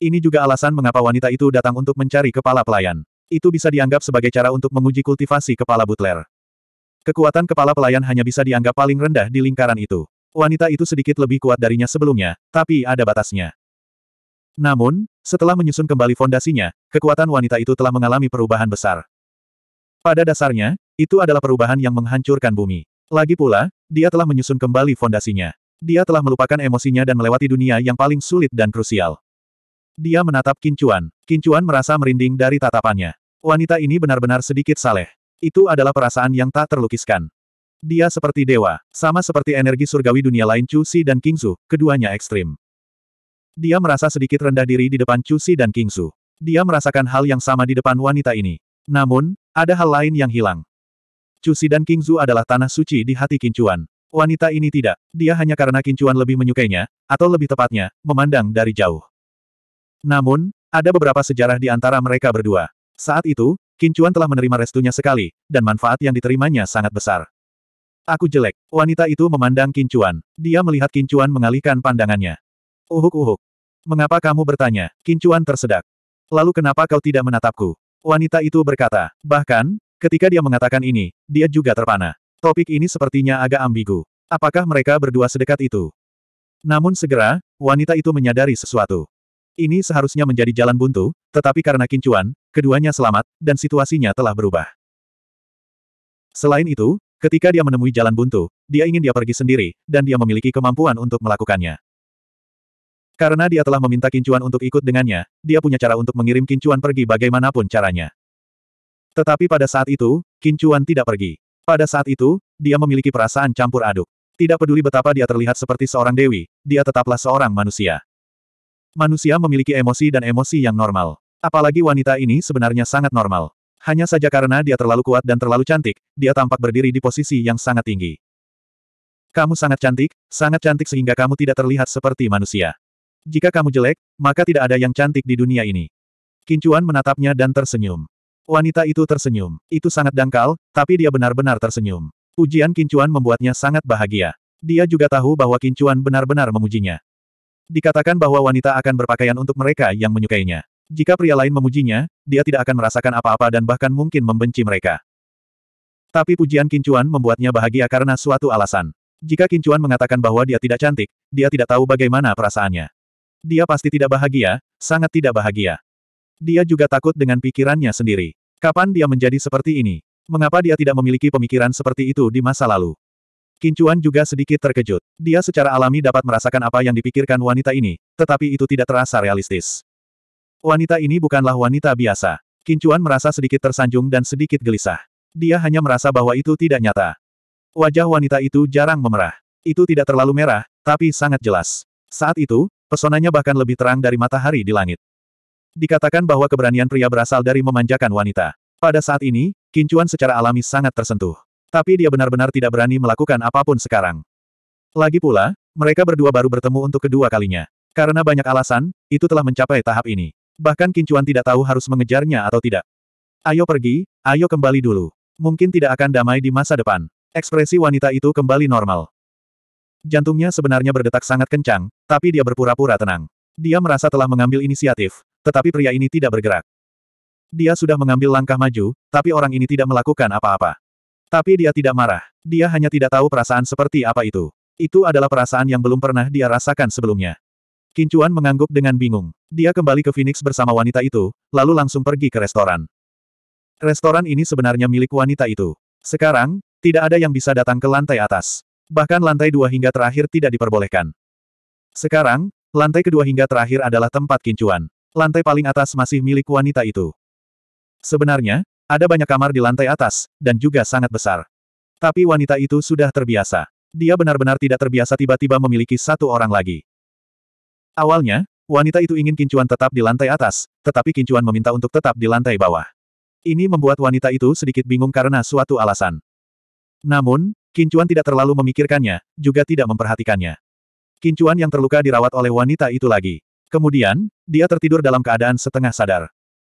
Ini juga alasan mengapa wanita itu datang untuk mencari kepala pelayan. Itu bisa dianggap sebagai cara untuk menguji kultivasi kepala butler. Kekuatan kepala pelayan hanya bisa dianggap paling rendah di lingkaran itu. Wanita itu sedikit lebih kuat darinya sebelumnya, tapi ada batasnya. Namun, setelah menyusun kembali fondasinya, kekuatan wanita itu telah mengalami perubahan besar. Pada dasarnya, itu adalah perubahan yang menghancurkan bumi. Lagi pula, dia telah menyusun kembali fondasinya. Dia telah melupakan emosinya dan melewati dunia yang paling sulit dan krusial. Dia menatap Kincuan. Kincuan merasa merinding dari tatapannya. Wanita ini benar-benar sedikit saleh. Itu adalah perasaan yang tak terlukiskan. Dia seperti dewa, sama seperti energi surgawi dunia lain Chu Si dan King Su, keduanya ekstrim. Dia merasa sedikit rendah diri di depan Chu Si dan King Su. Dia merasakan hal yang sama di depan wanita ini. Namun, ada hal lain yang hilang. Chu Si dan King Su adalah tanah suci di hati Kincuan. Wanita ini tidak, dia hanya karena Kincuan lebih menyukainya, atau lebih tepatnya, memandang dari jauh. Namun, ada beberapa sejarah di antara mereka berdua. Saat itu, Kincuan telah menerima restunya sekali, dan manfaat yang diterimanya sangat besar. Aku jelek. Wanita itu memandang Kincuan. Dia melihat Kincuan mengalihkan pandangannya. Uhuk-uhuk. Mengapa kamu bertanya? Kincuan tersedak. Lalu kenapa kau tidak menatapku? Wanita itu berkata. Bahkan, ketika dia mengatakan ini, dia juga terpana. Topik ini sepertinya agak ambigu. Apakah mereka berdua sedekat itu? Namun segera, wanita itu menyadari sesuatu. Ini seharusnya menjadi jalan buntu, tetapi karena Kincuan, keduanya selamat, dan situasinya telah berubah. Selain itu, Ketika dia menemui jalan buntu, dia ingin dia pergi sendiri, dan dia memiliki kemampuan untuk melakukannya. Karena dia telah meminta Kincuan untuk ikut dengannya, dia punya cara untuk mengirim Kincuan pergi bagaimanapun caranya. Tetapi pada saat itu, Kincuan tidak pergi. Pada saat itu, dia memiliki perasaan campur aduk. Tidak peduli betapa dia terlihat seperti seorang dewi, dia tetaplah seorang manusia. Manusia memiliki emosi dan emosi yang normal. Apalagi wanita ini sebenarnya sangat normal. Hanya saja karena dia terlalu kuat dan terlalu cantik, dia tampak berdiri di posisi yang sangat tinggi. Kamu sangat cantik, sangat cantik sehingga kamu tidak terlihat seperti manusia. Jika kamu jelek, maka tidak ada yang cantik di dunia ini. Kincuan menatapnya dan tersenyum. Wanita itu tersenyum. Itu sangat dangkal, tapi dia benar-benar tersenyum. Ujian Kincuan membuatnya sangat bahagia. Dia juga tahu bahwa Kincuan benar-benar memujinya. Dikatakan bahwa wanita akan berpakaian untuk mereka yang menyukainya. Jika pria lain memujinya, dia tidak akan merasakan apa-apa dan bahkan mungkin membenci mereka. Tapi pujian Kincuan membuatnya bahagia karena suatu alasan. Jika Kincuan mengatakan bahwa dia tidak cantik, dia tidak tahu bagaimana perasaannya. Dia pasti tidak bahagia, sangat tidak bahagia. Dia juga takut dengan pikirannya sendiri. Kapan dia menjadi seperti ini? Mengapa dia tidak memiliki pemikiran seperti itu di masa lalu? Kincuan juga sedikit terkejut. Dia secara alami dapat merasakan apa yang dipikirkan wanita ini, tetapi itu tidak terasa realistis. Wanita ini bukanlah wanita biasa. Kincuan merasa sedikit tersanjung dan sedikit gelisah. Dia hanya merasa bahwa itu tidak nyata. Wajah wanita itu jarang memerah. Itu tidak terlalu merah, tapi sangat jelas. Saat itu, pesonanya bahkan lebih terang dari matahari di langit. Dikatakan bahwa keberanian pria berasal dari memanjakan wanita. Pada saat ini, Kincuan secara alami sangat tersentuh. Tapi dia benar-benar tidak berani melakukan apapun sekarang. Lagi pula, mereka berdua baru bertemu untuk kedua kalinya. Karena banyak alasan, itu telah mencapai tahap ini. Bahkan Kincuan tidak tahu harus mengejarnya atau tidak. Ayo pergi, ayo kembali dulu. Mungkin tidak akan damai di masa depan. Ekspresi wanita itu kembali normal. Jantungnya sebenarnya berdetak sangat kencang, tapi dia berpura-pura tenang. Dia merasa telah mengambil inisiatif, tetapi pria ini tidak bergerak. Dia sudah mengambil langkah maju, tapi orang ini tidak melakukan apa-apa. Tapi dia tidak marah. Dia hanya tidak tahu perasaan seperti apa itu. Itu adalah perasaan yang belum pernah dia rasakan sebelumnya. Kincuan mengangguk dengan bingung. Dia kembali ke Phoenix bersama wanita itu, lalu langsung pergi ke restoran. Restoran ini sebenarnya milik wanita itu. Sekarang, tidak ada yang bisa datang ke lantai atas. Bahkan lantai dua hingga terakhir tidak diperbolehkan. Sekarang, lantai kedua hingga terakhir adalah tempat kincuan. Lantai paling atas masih milik wanita itu. Sebenarnya, ada banyak kamar di lantai atas, dan juga sangat besar. Tapi wanita itu sudah terbiasa. Dia benar-benar tidak terbiasa tiba-tiba memiliki satu orang lagi. Awalnya, wanita itu ingin Kincuan tetap di lantai atas, tetapi Kincuan meminta untuk tetap di lantai bawah. Ini membuat wanita itu sedikit bingung karena suatu alasan. Namun, Kincuan tidak terlalu memikirkannya, juga tidak memperhatikannya. Kincuan yang terluka dirawat oleh wanita itu lagi. Kemudian, dia tertidur dalam keadaan setengah sadar.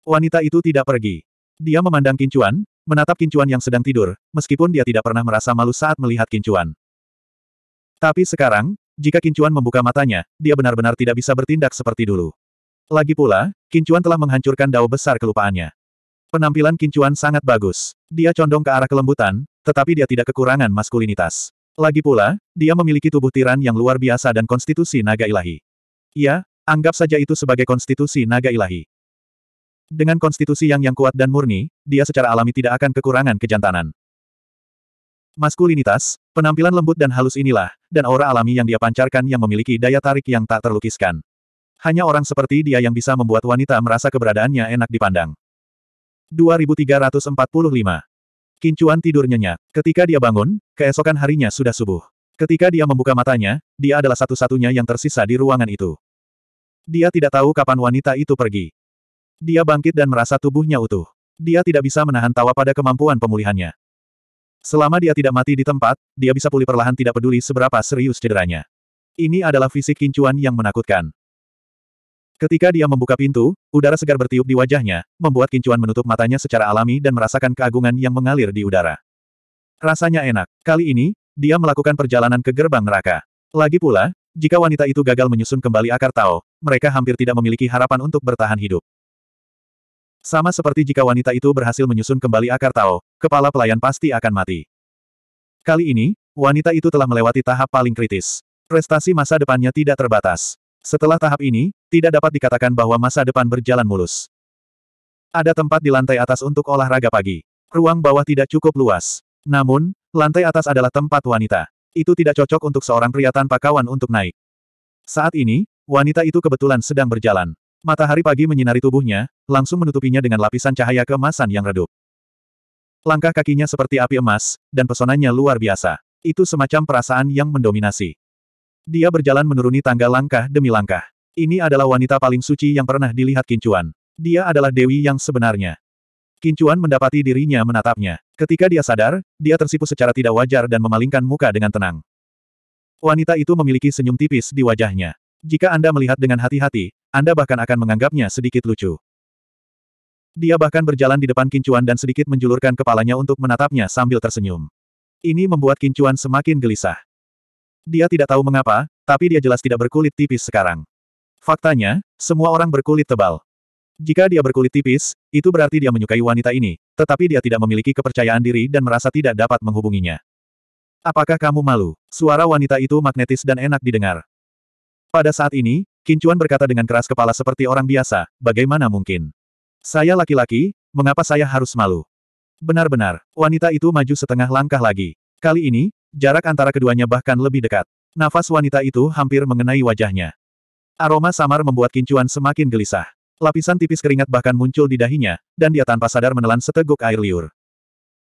Wanita itu tidak pergi. Dia memandang Kincuan, menatap Kincuan yang sedang tidur, meskipun dia tidak pernah merasa malu saat melihat Kincuan. Tapi sekarang, jika Kincuan membuka matanya, dia benar-benar tidak bisa bertindak seperti dulu. Lagi pula, Kincuan telah menghancurkan dao besar kelupaannya. Penampilan Kincuan sangat bagus. Dia condong ke arah kelembutan, tetapi dia tidak kekurangan maskulinitas. Lagi pula, dia memiliki tubuh tiran yang luar biasa dan konstitusi naga ilahi. Ya, anggap saja itu sebagai konstitusi naga ilahi. Dengan konstitusi yang yang kuat dan murni, dia secara alami tidak akan kekurangan kejantanan. Maskulinitas, penampilan lembut dan halus inilah, dan aura alami yang dia pancarkan yang memiliki daya tarik yang tak terlukiskan. Hanya orang seperti dia yang bisa membuat wanita merasa keberadaannya enak dipandang. 2345. Kincuan tidur nyenyak. Ketika dia bangun, keesokan harinya sudah subuh. Ketika dia membuka matanya, dia adalah satu-satunya yang tersisa di ruangan itu. Dia tidak tahu kapan wanita itu pergi. Dia bangkit dan merasa tubuhnya utuh. Dia tidak bisa menahan tawa pada kemampuan pemulihannya. Selama dia tidak mati di tempat, dia bisa pulih perlahan tidak peduli seberapa serius cederanya. Ini adalah fisik kincuan yang menakutkan. Ketika dia membuka pintu, udara segar bertiup di wajahnya, membuat kincuan menutup matanya secara alami dan merasakan keagungan yang mengalir di udara. Rasanya enak. Kali ini, dia melakukan perjalanan ke gerbang neraka. Lagi pula, jika wanita itu gagal menyusun kembali akar Tao, mereka hampir tidak memiliki harapan untuk bertahan hidup. Sama seperti jika wanita itu berhasil menyusun kembali akar Tao, kepala pelayan pasti akan mati. Kali ini, wanita itu telah melewati tahap paling kritis. Prestasi masa depannya tidak terbatas. Setelah tahap ini, tidak dapat dikatakan bahwa masa depan berjalan mulus. Ada tempat di lantai atas untuk olahraga pagi. Ruang bawah tidak cukup luas. Namun, lantai atas adalah tempat wanita. Itu tidak cocok untuk seorang pria tanpa kawan untuk naik. Saat ini, wanita itu kebetulan sedang berjalan. Matahari pagi menyinari tubuhnya, langsung menutupinya dengan lapisan cahaya keemasan yang redup. Langkah kakinya seperti api emas, dan pesonanya luar biasa. Itu semacam perasaan yang mendominasi. Dia berjalan menuruni tangga langkah demi langkah. Ini adalah wanita paling suci yang pernah dilihat Kincuan. Dia adalah Dewi yang sebenarnya. Kincuan mendapati dirinya menatapnya. Ketika dia sadar, dia tersipu secara tidak wajar dan memalingkan muka dengan tenang. Wanita itu memiliki senyum tipis di wajahnya. Jika Anda melihat dengan hati-hati, Anda bahkan akan menganggapnya sedikit lucu. Dia bahkan berjalan di depan Kincuan dan sedikit menjulurkan kepalanya untuk menatapnya sambil tersenyum. Ini membuat Kincuan semakin gelisah. Dia tidak tahu mengapa, tapi dia jelas tidak berkulit tipis sekarang. Faktanya, semua orang berkulit tebal. Jika dia berkulit tipis, itu berarti dia menyukai wanita ini, tetapi dia tidak memiliki kepercayaan diri dan merasa tidak dapat menghubunginya. Apakah kamu malu? Suara wanita itu magnetis dan enak didengar. Pada saat ini, Kincuan berkata dengan keras kepala seperti orang biasa, bagaimana mungkin? Saya laki-laki, mengapa saya harus malu? Benar-benar, wanita itu maju setengah langkah lagi. Kali ini, jarak antara keduanya bahkan lebih dekat. Nafas wanita itu hampir mengenai wajahnya. Aroma samar membuat Kincuan semakin gelisah. Lapisan tipis keringat bahkan muncul di dahinya, dan dia tanpa sadar menelan seteguk air liur.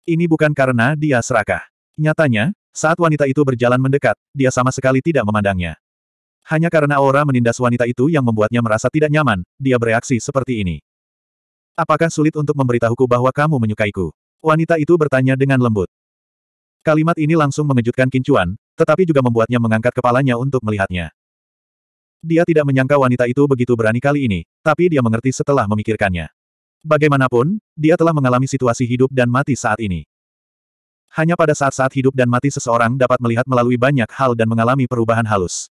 Ini bukan karena dia serakah. Nyatanya, saat wanita itu berjalan mendekat, dia sama sekali tidak memandangnya. Hanya karena aura menindas wanita itu yang membuatnya merasa tidak nyaman, dia bereaksi seperti ini. Apakah sulit untuk memberitahuku bahwa kamu menyukaiku? Wanita itu bertanya dengan lembut. Kalimat ini langsung mengejutkan Kincuan, tetapi juga membuatnya mengangkat kepalanya untuk melihatnya. Dia tidak menyangka wanita itu begitu berani kali ini, tapi dia mengerti setelah memikirkannya. Bagaimanapun, dia telah mengalami situasi hidup dan mati saat ini. Hanya pada saat-saat hidup dan mati seseorang dapat melihat melalui banyak hal dan mengalami perubahan halus.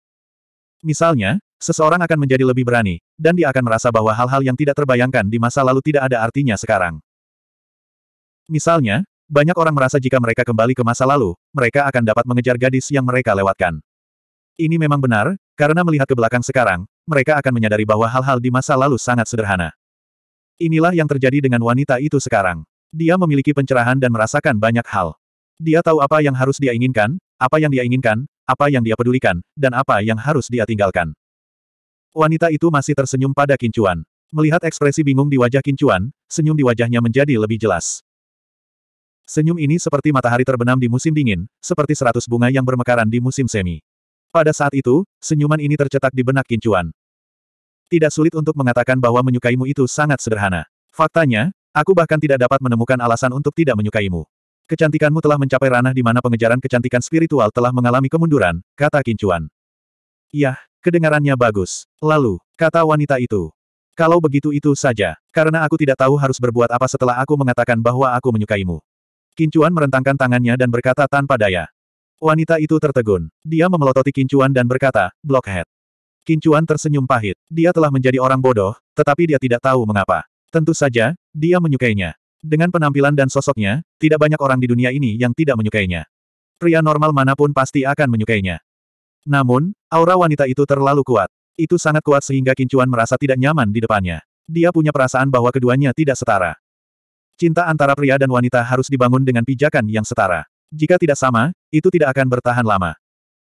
Misalnya, seseorang akan menjadi lebih berani, dan dia akan merasa bahwa hal-hal yang tidak terbayangkan di masa lalu tidak ada artinya sekarang. Misalnya, banyak orang merasa jika mereka kembali ke masa lalu, mereka akan dapat mengejar gadis yang mereka lewatkan. Ini memang benar, karena melihat ke belakang sekarang, mereka akan menyadari bahwa hal-hal di masa lalu sangat sederhana. Inilah yang terjadi dengan wanita itu sekarang. Dia memiliki pencerahan dan merasakan banyak hal. Dia tahu apa yang harus dia inginkan, apa yang dia inginkan, apa yang dia pedulikan, dan apa yang harus dia tinggalkan. Wanita itu masih tersenyum pada Kincuan. Melihat ekspresi bingung di wajah Kincuan, senyum di wajahnya menjadi lebih jelas. Senyum ini seperti matahari terbenam di musim dingin, seperti seratus bunga yang bermekaran di musim semi. Pada saat itu, senyuman ini tercetak di benak Kincuan. Tidak sulit untuk mengatakan bahwa menyukaimu itu sangat sederhana. Faktanya, aku bahkan tidak dapat menemukan alasan untuk tidak menyukaimu. Kecantikanmu telah mencapai ranah di mana pengejaran kecantikan spiritual telah mengalami kemunduran, kata Kincuan. Yah, kedengarannya bagus. Lalu, kata wanita itu. Kalau begitu itu saja, karena aku tidak tahu harus berbuat apa setelah aku mengatakan bahwa aku menyukaimu. Kincuan merentangkan tangannya dan berkata tanpa daya. Wanita itu tertegun. Dia memelototi Kincuan dan berkata, Blockhead. Kincuan tersenyum pahit. Dia telah menjadi orang bodoh, tetapi dia tidak tahu mengapa. Tentu saja, dia menyukainya. Dengan penampilan dan sosoknya, tidak banyak orang di dunia ini yang tidak menyukainya. Pria normal manapun pasti akan menyukainya. Namun, aura wanita itu terlalu kuat. Itu sangat kuat sehingga Kincuan merasa tidak nyaman di depannya. Dia punya perasaan bahwa keduanya tidak setara. Cinta antara pria dan wanita harus dibangun dengan pijakan yang setara. Jika tidak sama, itu tidak akan bertahan lama.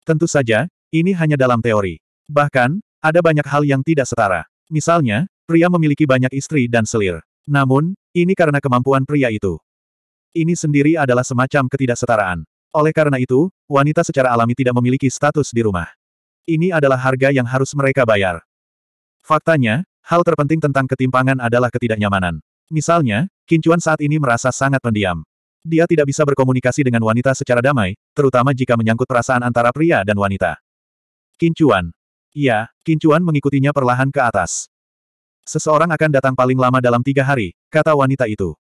Tentu saja, ini hanya dalam teori. Bahkan, ada banyak hal yang tidak setara. Misalnya, pria memiliki banyak istri dan selir. Namun, ini karena kemampuan pria itu. Ini sendiri adalah semacam ketidaksetaraan. Oleh karena itu, wanita secara alami tidak memiliki status di rumah. Ini adalah harga yang harus mereka bayar. Faktanya, hal terpenting tentang ketimpangan adalah ketidaknyamanan. Misalnya, Kincuan saat ini merasa sangat pendiam. Dia tidak bisa berkomunikasi dengan wanita secara damai, terutama jika menyangkut perasaan antara pria dan wanita. Kincuan. Ya, Kincuan mengikutinya perlahan ke atas. Seseorang akan datang paling lama dalam tiga hari, kata wanita itu.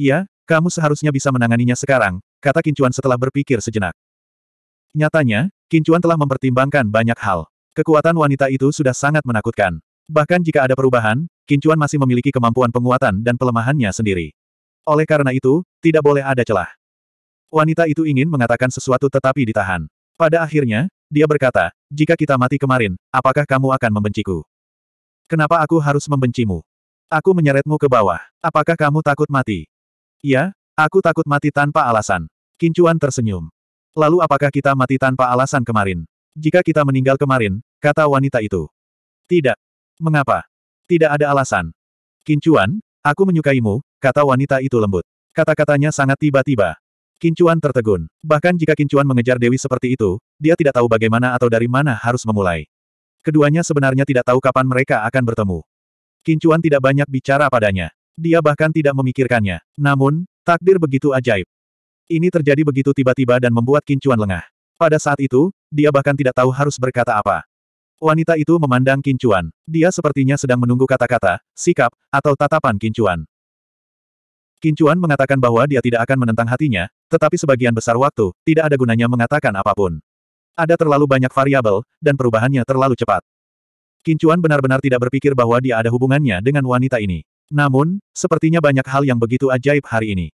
Iya, kamu seharusnya bisa menanganinya sekarang, kata Kincuan setelah berpikir sejenak. Nyatanya, Kincuan telah mempertimbangkan banyak hal. Kekuatan wanita itu sudah sangat menakutkan. Bahkan jika ada perubahan, Kincuan masih memiliki kemampuan penguatan dan pelemahannya sendiri. Oleh karena itu, tidak boleh ada celah. Wanita itu ingin mengatakan sesuatu tetapi ditahan. Pada akhirnya, dia berkata, jika kita mati kemarin, apakah kamu akan membenciku? Kenapa aku harus membencimu? Aku menyeretmu ke bawah. Apakah kamu takut mati? Ya, aku takut mati tanpa alasan. Kincuan tersenyum. Lalu apakah kita mati tanpa alasan kemarin? Jika kita meninggal kemarin, kata wanita itu. Tidak. Mengapa? Tidak ada alasan. Kincuan, aku menyukaimu, kata wanita itu lembut. Kata-katanya sangat tiba-tiba. Kincuan tertegun. Bahkan jika Kincuan mengejar Dewi seperti itu, dia tidak tahu bagaimana atau dari mana harus memulai. Keduanya sebenarnya tidak tahu kapan mereka akan bertemu. Kincuan tidak banyak bicara padanya. Dia bahkan tidak memikirkannya. Namun, takdir begitu ajaib. Ini terjadi begitu tiba-tiba dan membuat Kincuan lengah. Pada saat itu, dia bahkan tidak tahu harus berkata apa. Wanita itu memandang Kincuan. Dia sepertinya sedang menunggu kata-kata, sikap, atau tatapan Kincuan. Kincuan mengatakan bahwa dia tidak akan menentang hatinya, tetapi sebagian besar waktu, tidak ada gunanya mengatakan apapun. Ada terlalu banyak variabel, dan perubahannya terlalu cepat. Kincuan benar-benar tidak berpikir bahwa dia ada hubungannya dengan wanita ini. Namun, sepertinya banyak hal yang begitu ajaib hari ini.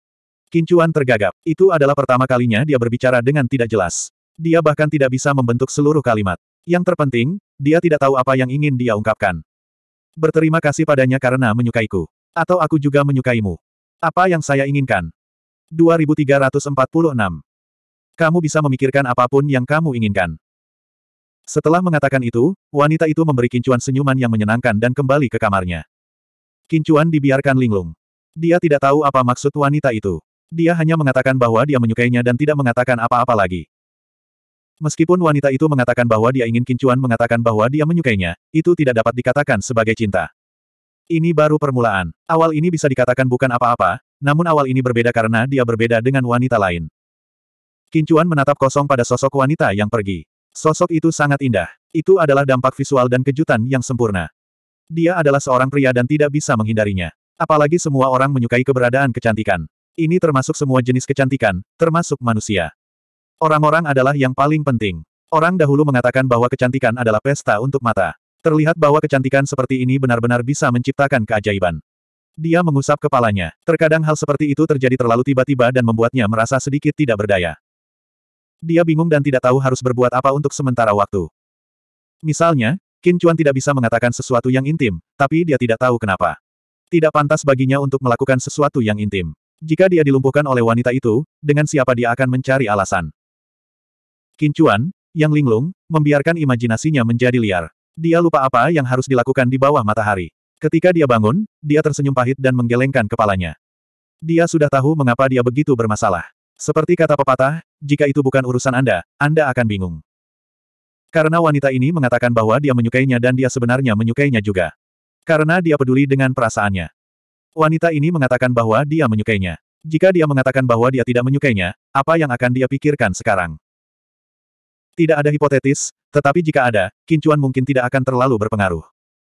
Kincuan tergagap. Itu adalah pertama kalinya dia berbicara dengan tidak jelas. Dia bahkan tidak bisa membentuk seluruh kalimat. Yang terpenting, dia tidak tahu apa yang ingin dia ungkapkan. Berterima kasih padanya karena menyukaiku. Atau aku juga menyukaimu. Apa yang saya inginkan? 2346 kamu bisa memikirkan apapun yang kamu inginkan. Setelah mengatakan itu, wanita itu memberi Kincuan senyuman yang menyenangkan dan kembali ke kamarnya. Kincuan dibiarkan linglung. Dia tidak tahu apa maksud wanita itu. Dia hanya mengatakan bahwa dia menyukainya dan tidak mengatakan apa-apa lagi. Meskipun wanita itu mengatakan bahwa dia ingin Kincuan mengatakan bahwa dia menyukainya, itu tidak dapat dikatakan sebagai cinta. Ini baru permulaan. Awal ini bisa dikatakan bukan apa-apa, namun awal ini berbeda karena dia berbeda dengan wanita lain. Kincuan menatap kosong pada sosok wanita yang pergi. Sosok itu sangat indah. Itu adalah dampak visual dan kejutan yang sempurna. Dia adalah seorang pria dan tidak bisa menghindarinya. Apalagi semua orang menyukai keberadaan kecantikan. Ini termasuk semua jenis kecantikan, termasuk manusia. Orang-orang adalah yang paling penting. Orang dahulu mengatakan bahwa kecantikan adalah pesta untuk mata. Terlihat bahwa kecantikan seperti ini benar-benar bisa menciptakan keajaiban. Dia mengusap kepalanya. Terkadang hal seperti itu terjadi terlalu tiba-tiba dan membuatnya merasa sedikit tidak berdaya. Dia bingung dan tidak tahu harus berbuat apa untuk sementara waktu. Misalnya, Qin Chuan tidak bisa mengatakan sesuatu yang intim, tapi dia tidak tahu kenapa. Tidak pantas baginya untuk melakukan sesuatu yang intim. Jika dia dilumpuhkan oleh wanita itu, dengan siapa dia akan mencari alasan? Qin Chuan, yang linglung, membiarkan imajinasinya menjadi liar. Dia lupa apa yang harus dilakukan di bawah matahari. Ketika dia bangun, dia tersenyum pahit dan menggelengkan kepalanya. Dia sudah tahu mengapa dia begitu bermasalah. Seperti kata pepatah, jika itu bukan urusan Anda, Anda akan bingung. Karena wanita ini mengatakan bahwa dia menyukainya dan dia sebenarnya menyukainya juga. Karena dia peduli dengan perasaannya. Wanita ini mengatakan bahwa dia menyukainya. Jika dia mengatakan bahwa dia tidak menyukainya, apa yang akan dia pikirkan sekarang? Tidak ada hipotetis, tetapi jika ada, kincuan mungkin tidak akan terlalu berpengaruh.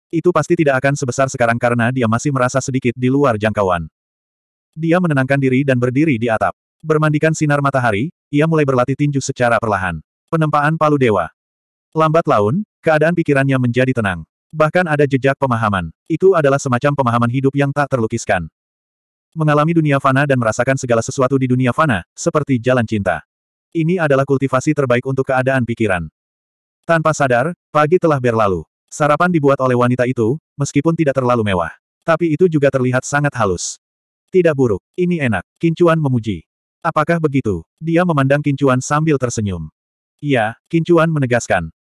Itu pasti tidak akan sebesar sekarang karena dia masih merasa sedikit di luar jangkauan. Dia menenangkan diri dan berdiri di atap. Bermandikan sinar matahari, ia mulai berlatih tinju secara perlahan. Penempaan palu dewa. Lambat laun, keadaan pikirannya menjadi tenang. Bahkan ada jejak pemahaman. Itu adalah semacam pemahaman hidup yang tak terlukiskan. Mengalami dunia fana dan merasakan segala sesuatu di dunia fana, seperti jalan cinta. Ini adalah kultivasi terbaik untuk keadaan pikiran. Tanpa sadar, pagi telah berlalu. Sarapan dibuat oleh wanita itu, meskipun tidak terlalu mewah. Tapi itu juga terlihat sangat halus. Tidak buruk, ini enak, Kincuan memuji. Apakah begitu? Dia memandang Kincuan sambil tersenyum. Iya, Kincuan menegaskan.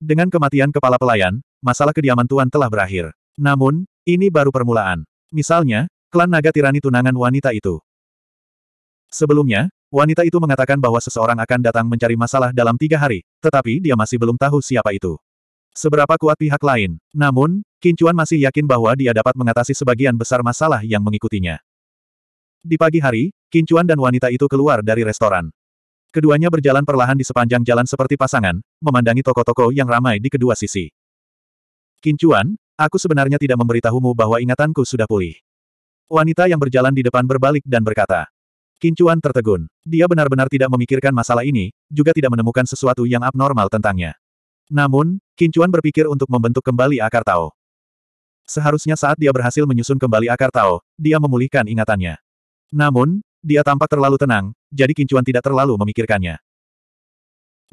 Dengan kematian kepala pelayan, masalah kediaman Tuan telah berakhir. Namun, ini baru permulaan. Misalnya, klan naga tirani tunangan wanita itu. Sebelumnya, wanita itu mengatakan bahwa seseorang akan datang mencari masalah dalam tiga hari, tetapi dia masih belum tahu siapa itu. Seberapa kuat pihak lain. Namun, Kincuan masih yakin bahwa dia dapat mengatasi sebagian besar masalah yang mengikutinya. Di pagi hari, Kincuan dan wanita itu keluar dari restoran. Keduanya berjalan perlahan di sepanjang jalan seperti pasangan, memandangi toko-toko yang ramai di kedua sisi. Kincuan, aku sebenarnya tidak memberitahumu bahwa ingatanku sudah pulih. Wanita yang berjalan di depan berbalik dan berkata. Kincuan tertegun. Dia benar-benar tidak memikirkan masalah ini, juga tidak menemukan sesuatu yang abnormal tentangnya. Namun, Kincuan berpikir untuk membentuk kembali akar Tao. Seharusnya saat dia berhasil menyusun kembali akar Tao, dia memulihkan ingatannya. Namun, dia tampak terlalu tenang, jadi Kincuan tidak terlalu memikirkannya.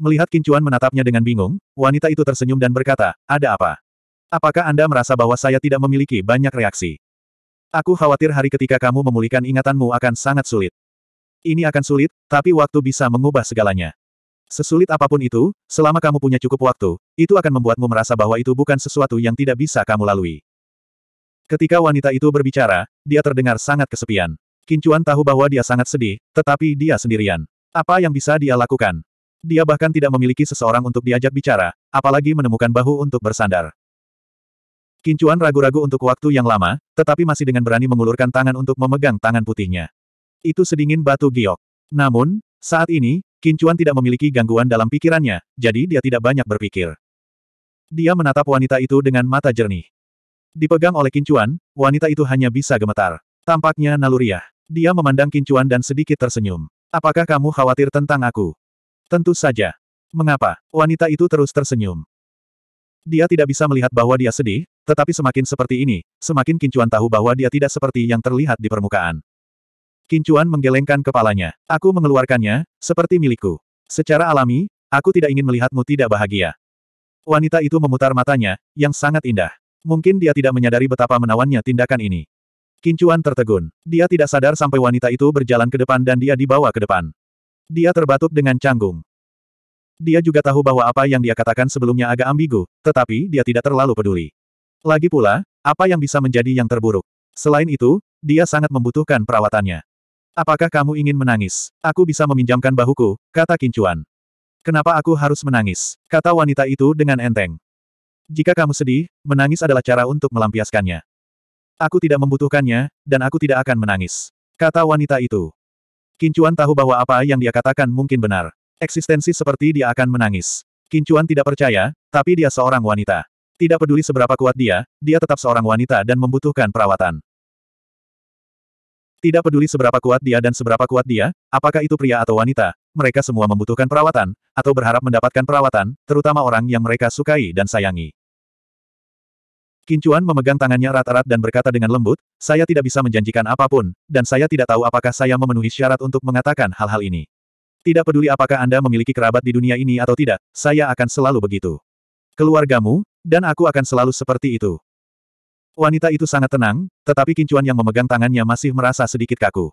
Melihat Kincuan menatapnya dengan bingung, wanita itu tersenyum dan berkata, ada apa? Apakah Anda merasa bahwa saya tidak memiliki banyak reaksi? Aku khawatir hari ketika kamu memulihkan ingatanmu akan sangat sulit. Ini akan sulit, tapi waktu bisa mengubah segalanya. Sesulit apapun itu, selama kamu punya cukup waktu, itu akan membuatmu merasa bahwa itu bukan sesuatu yang tidak bisa kamu lalui. Ketika wanita itu berbicara, dia terdengar sangat kesepian. Kincuan tahu bahwa dia sangat sedih, tetapi dia sendirian. Apa yang bisa dia lakukan? Dia bahkan tidak memiliki seseorang untuk diajak bicara, apalagi menemukan bahu untuk bersandar. Kincuan ragu-ragu untuk waktu yang lama, tetapi masih dengan berani mengulurkan tangan untuk memegang tangan putihnya. Itu sedingin batu giok. Namun, saat ini, Kincuan tidak memiliki gangguan dalam pikirannya, jadi dia tidak banyak berpikir. Dia menatap wanita itu dengan mata jernih. Dipegang oleh Kincuan, wanita itu hanya bisa gemetar. Tampaknya naluriah. Dia memandang kincuan dan sedikit tersenyum. Apakah kamu khawatir tentang aku? Tentu saja. Mengapa? Wanita itu terus tersenyum. Dia tidak bisa melihat bahwa dia sedih, tetapi semakin seperti ini, semakin kincuan tahu bahwa dia tidak seperti yang terlihat di permukaan. Kincuan menggelengkan kepalanya. Aku mengeluarkannya, seperti milikku. Secara alami, aku tidak ingin melihatmu tidak bahagia. Wanita itu memutar matanya, yang sangat indah. Mungkin dia tidak menyadari betapa menawannya tindakan ini. Kincuan tertegun. Dia tidak sadar sampai wanita itu berjalan ke depan dan dia dibawa ke depan. Dia terbatuk dengan canggung. Dia juga tahu bahwa apa yang dia katakan sebelumnya agak ambigu, tetapi dia tidak terlalu peduli. Lagi pula, apa yang bisa menjadi yang terburuk? Selain itu, dia sangat membutuhkan perawatannya. Apakah kamu ingin menangis? Aku bisa meminjamkan bahuku, kata Kincuan. Kenapa aku harus menangis? Kata wanita itu dengan enteng. Jika kamu sedih, menangis adalah cara untuk melampiaskannya. Aku tidak membutuhkannya, dan aku tidak akan menangis. Kata wanita itu. Kincuan tahu bahwa apa yang dia katakan mungkin benar. Eksistensi seperti dia akan menangis. Kincuan tidak percaya, tapi dia seorang wanita. Tidak peduli seberapa kuat dia, dia tetap seorang wanita dan membutuhkan perawatan. Tidak peduli seberapa kuat dia dan seberapa kuat dia, apakah itu pria atau wanita, mereka semua membutuhkan perawatan, atau berharap mendapatkan perawatan, terutama orang yang mereka sukai dan sayangi. Kincuan memegang tangannya rata-rat dan berkata dengan lembut, saya tidak bisa menjanjikan apapun, dan saya tidak tahu apakah saya memenuhi syarat untuk mengatakan hal-hal ini. Tidak peduli apakah Anda memiliki kerabat di dunia ini atau tidak, saya akan selalu begitu. Keluargamu, dan aku akan selalu seperti itu. Wanita itu sangat tenang, tetapi Kincuan yang memegang tangannya masih merasa sedikit kaku.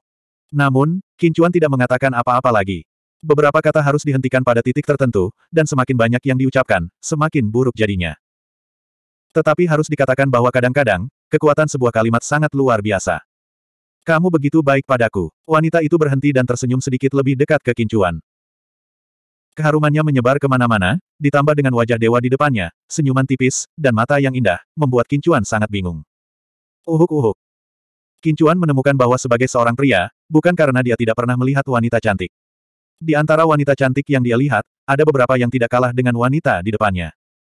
Namun, Kincuan tidak mengatakan apa-apa lagi. Beberapa kata harus dihentikan pada titik tertentu, dan semakin banyak yang diucapkan, semakin buruk jadinya. Tetapi harus dikatakan bahwa kadang-kadang, kekuatan sebuah kalimat sangat luar biasa. Kamu begitu baik padaku. Wanita itu berhenti dan tersenyum sedikit lebih dekat ke Kincuan. Keharumannya menyebar kemana-mana, ditambah dengan wajah dewa di depannya, senyuman tipis, dan mata yang indah, membuat Kincuan sangat bingung. Uhuk-uhuk. Kincuan menemukan bahwa sebagai seorang pria, bukan karena dia tidak pernah melihat wanita cantik. Di antara wanita cantik yang dia lihat, ada beberapa yang tidak kalah dengan wanita di depannya.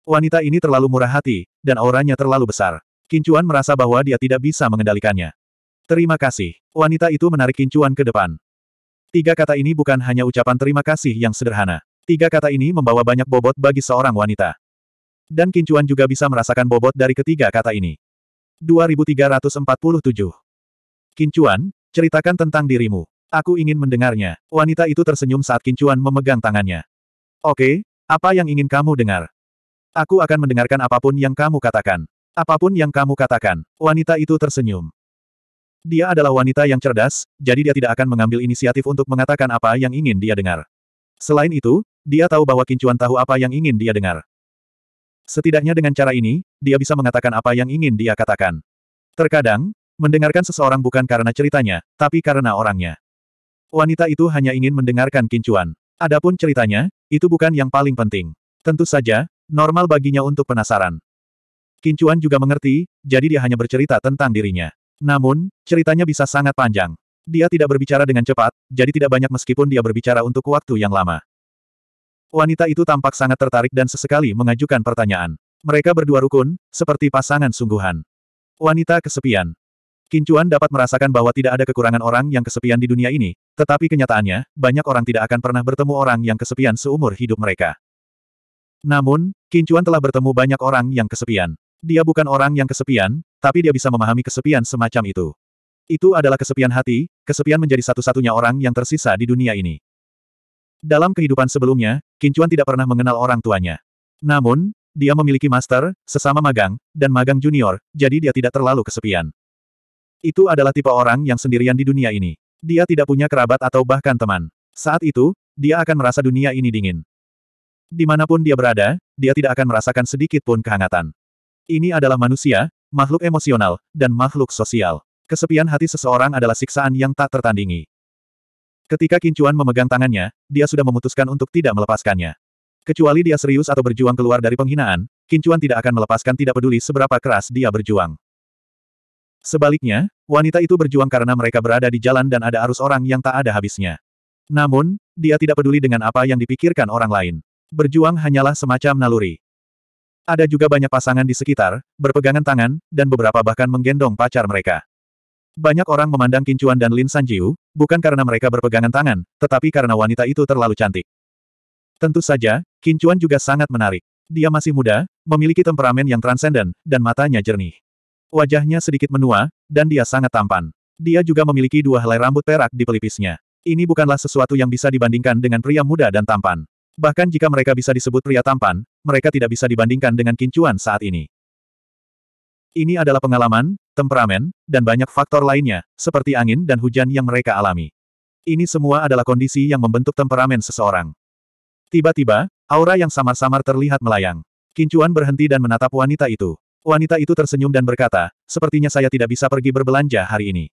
Wanita ini terlalu murah hati, dan auranya terlalu besar. Kincuan merasa bahwa dia tidak bisa mengendalikannya. Terima kasih. Wanita itu menarik Kincuan ke depan. Tiga kata ini bukan hanya ucapan terima kasih yang sederhana. Tiga kata ini membawa banyak bobot bagi seorang wanita. Dan Kincuan juga bisa merasakan bobot dari ketiga kata ini. 2347. Kincuan, ceritakan tentang dirimu. Aku ingin mendengarnya. Wanita itu tersenyum saat Kincuan memegang tangannya. Oke, apa yang ingin kamu dengar? Aku akan mendengarkan apapun yang kamu katakan. Apapun yang kamu katakan. Wanita itu tersenyum. Dia adalah wanita yang cerdas, jadi dia tidak akan mengambil inisiatif untuk mengatakan apa yang ingin dia dengar. Selain itu, dia tahu bahwa Kincuan tahu apa yang ingin dia dengar. Setidaknya dengan cara ini, dia bisa mengatakan apa yang ingin dia katakan. Terkadang, mendengarkan seseorang bukan karena ceritanya, tapi karena orangnya. Wanita itu hanya ingin mendengarkan Kincuan. Adapun ceritanya, itu bukan yang paling penting. Tentu saja, Normal baginya untuk penasaran. Kincuan juga mengerti, jadi dia hanya bercerita tentang dirinya. Namun, ceritanya bisa sangat panjang. Dia tidak berbicara dengan cepat, jadi tidak banyak meskipun dia berbicara untuk waktu yang lama. Wanita itu tampak sangat tertarik dan sesekali mengajukan pertanyaan. Mereka berdua rukun, seperti pasangan sungguhan. Wanita kesepian. Kincuan dapat merasakan bahwa tidak ada kekurangan orang yang kesepian di dunia ini, tetapi kenyataannya, banyak orang tidak akan pernah bertemu orang yang kesepian seumur hidup mereka. Namun, Kincuan telah bertemu banyak orang yang kesepian. Dia bukan orang yang kesepian, tapi dia bisa memahami kesepian semacam itu. Itu adalah kesepian hati, kesepian menjadi satu-satunya orang yang tersisa di dunia ini. Dalam kehidupan sebelumnya, Kincuan tidak pernah mengenal orang tuanya. Namun, dia memiliki master, sesama magang, dan magang junior, jadi dia tidak terlalu kesepian. Itu adalah tipe orang yang sendirian di dunia ini. Dia tidak punya kerabat atau bahkan teman. Saat itu, dia akan merasa dunia ini dingin. Dimanapun dia berada, dia tidak akan merasakan sedikit pun kehangatan. Ini adalah manusia, makhluk emosional, dan makhluk sosial. Kesepian hati seseorang adalah siksaan yang tak tertandingi. Ketika Kincuan memegang tangannya, dia sudah memutuskan untuk tidak melepaskannya. Kecuali dia serius atau berjuang keluar dari penghinaan, Kincuan tidak akan melepaskan tidak peduli seberapa keras dia berjuang. Sebaliknya, wanita itu berjuang karena mereka berada di jalan dan ada arus orang yang tak ada habisnya. Namun, dia tidak peduli dengan apa yang dipikirkan orang lain. Berjuang hanyalah semacam naluri. Ada juga banyak pasangan di sekitar, berpegangan tangan, dan beberapa bahkan menggendong pacar mereka. Banyak orang memandang Kincuan dan Lin Sanjiu, bukan karena mereka berpegangan tangan, tetapi karena wanita itu terlalu cantik. Tentu saja, Kincuan juga sangat menarik. Dia masih muda, memiliki temperamen yang transenden, dan matanya jernih. Wajahnya sedikit menua, dan dia sangat tampan. Dia juga memiliki dua helai rambut perak di pelipisnya. Ini bukanlah sesuatu yang bisa dibandingkan dengan pria muda dan tampan. Bahkan jika mereka bisa disebut pria tampan, mereka tidak bisa dibandingkan dengan kincuan saat ini. Ini adalah pengalaman, temperamen, dan banyak faktor lainnya, seperti angin dan hujan yang mereka alami. Ini semua adalah kondisi yang membentuk temperamen seseorang. Tiba-tiba, aura yang samar-samar terlihat melayang. Kincuan berhenti dan menatap wanita itu. Wanita itu tersenyum dan berkata, sepertinya saya tidak bisa pergi berbelanja hari ini.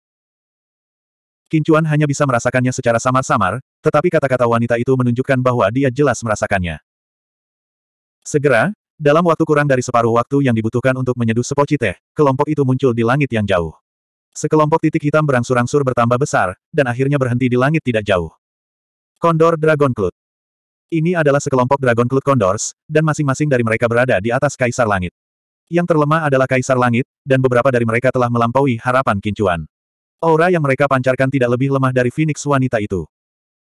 Kincuan hanya bisa merasakannya secara samar-samar, tetapi kata-kata wanita itu menunjukkan bahwa dia jelas merasakannya. Segera, dalam waktu kurang dari separuh waktu yang dibutuhkan untuk menyeduh sepoci teh, kelompok itu muncul di langit yang jauh. Sekelompok titik hitam berangsur-angsur bertambah besar, dan akhirnya berhenti di langit tidak jauh. Kondor Dragon Cloud Ini adalah sekelompok Dragon Cloud Condors, dan masing-masing dari mereka berada di atas Kaisar Langit. Yang terlemah adalah Kaisar Langit, dan beberapa dari mereka telah melampaui harapan kincuan. Aura yang mereka pancarkan tidak lebih lemah dari Phoenix wanita itu.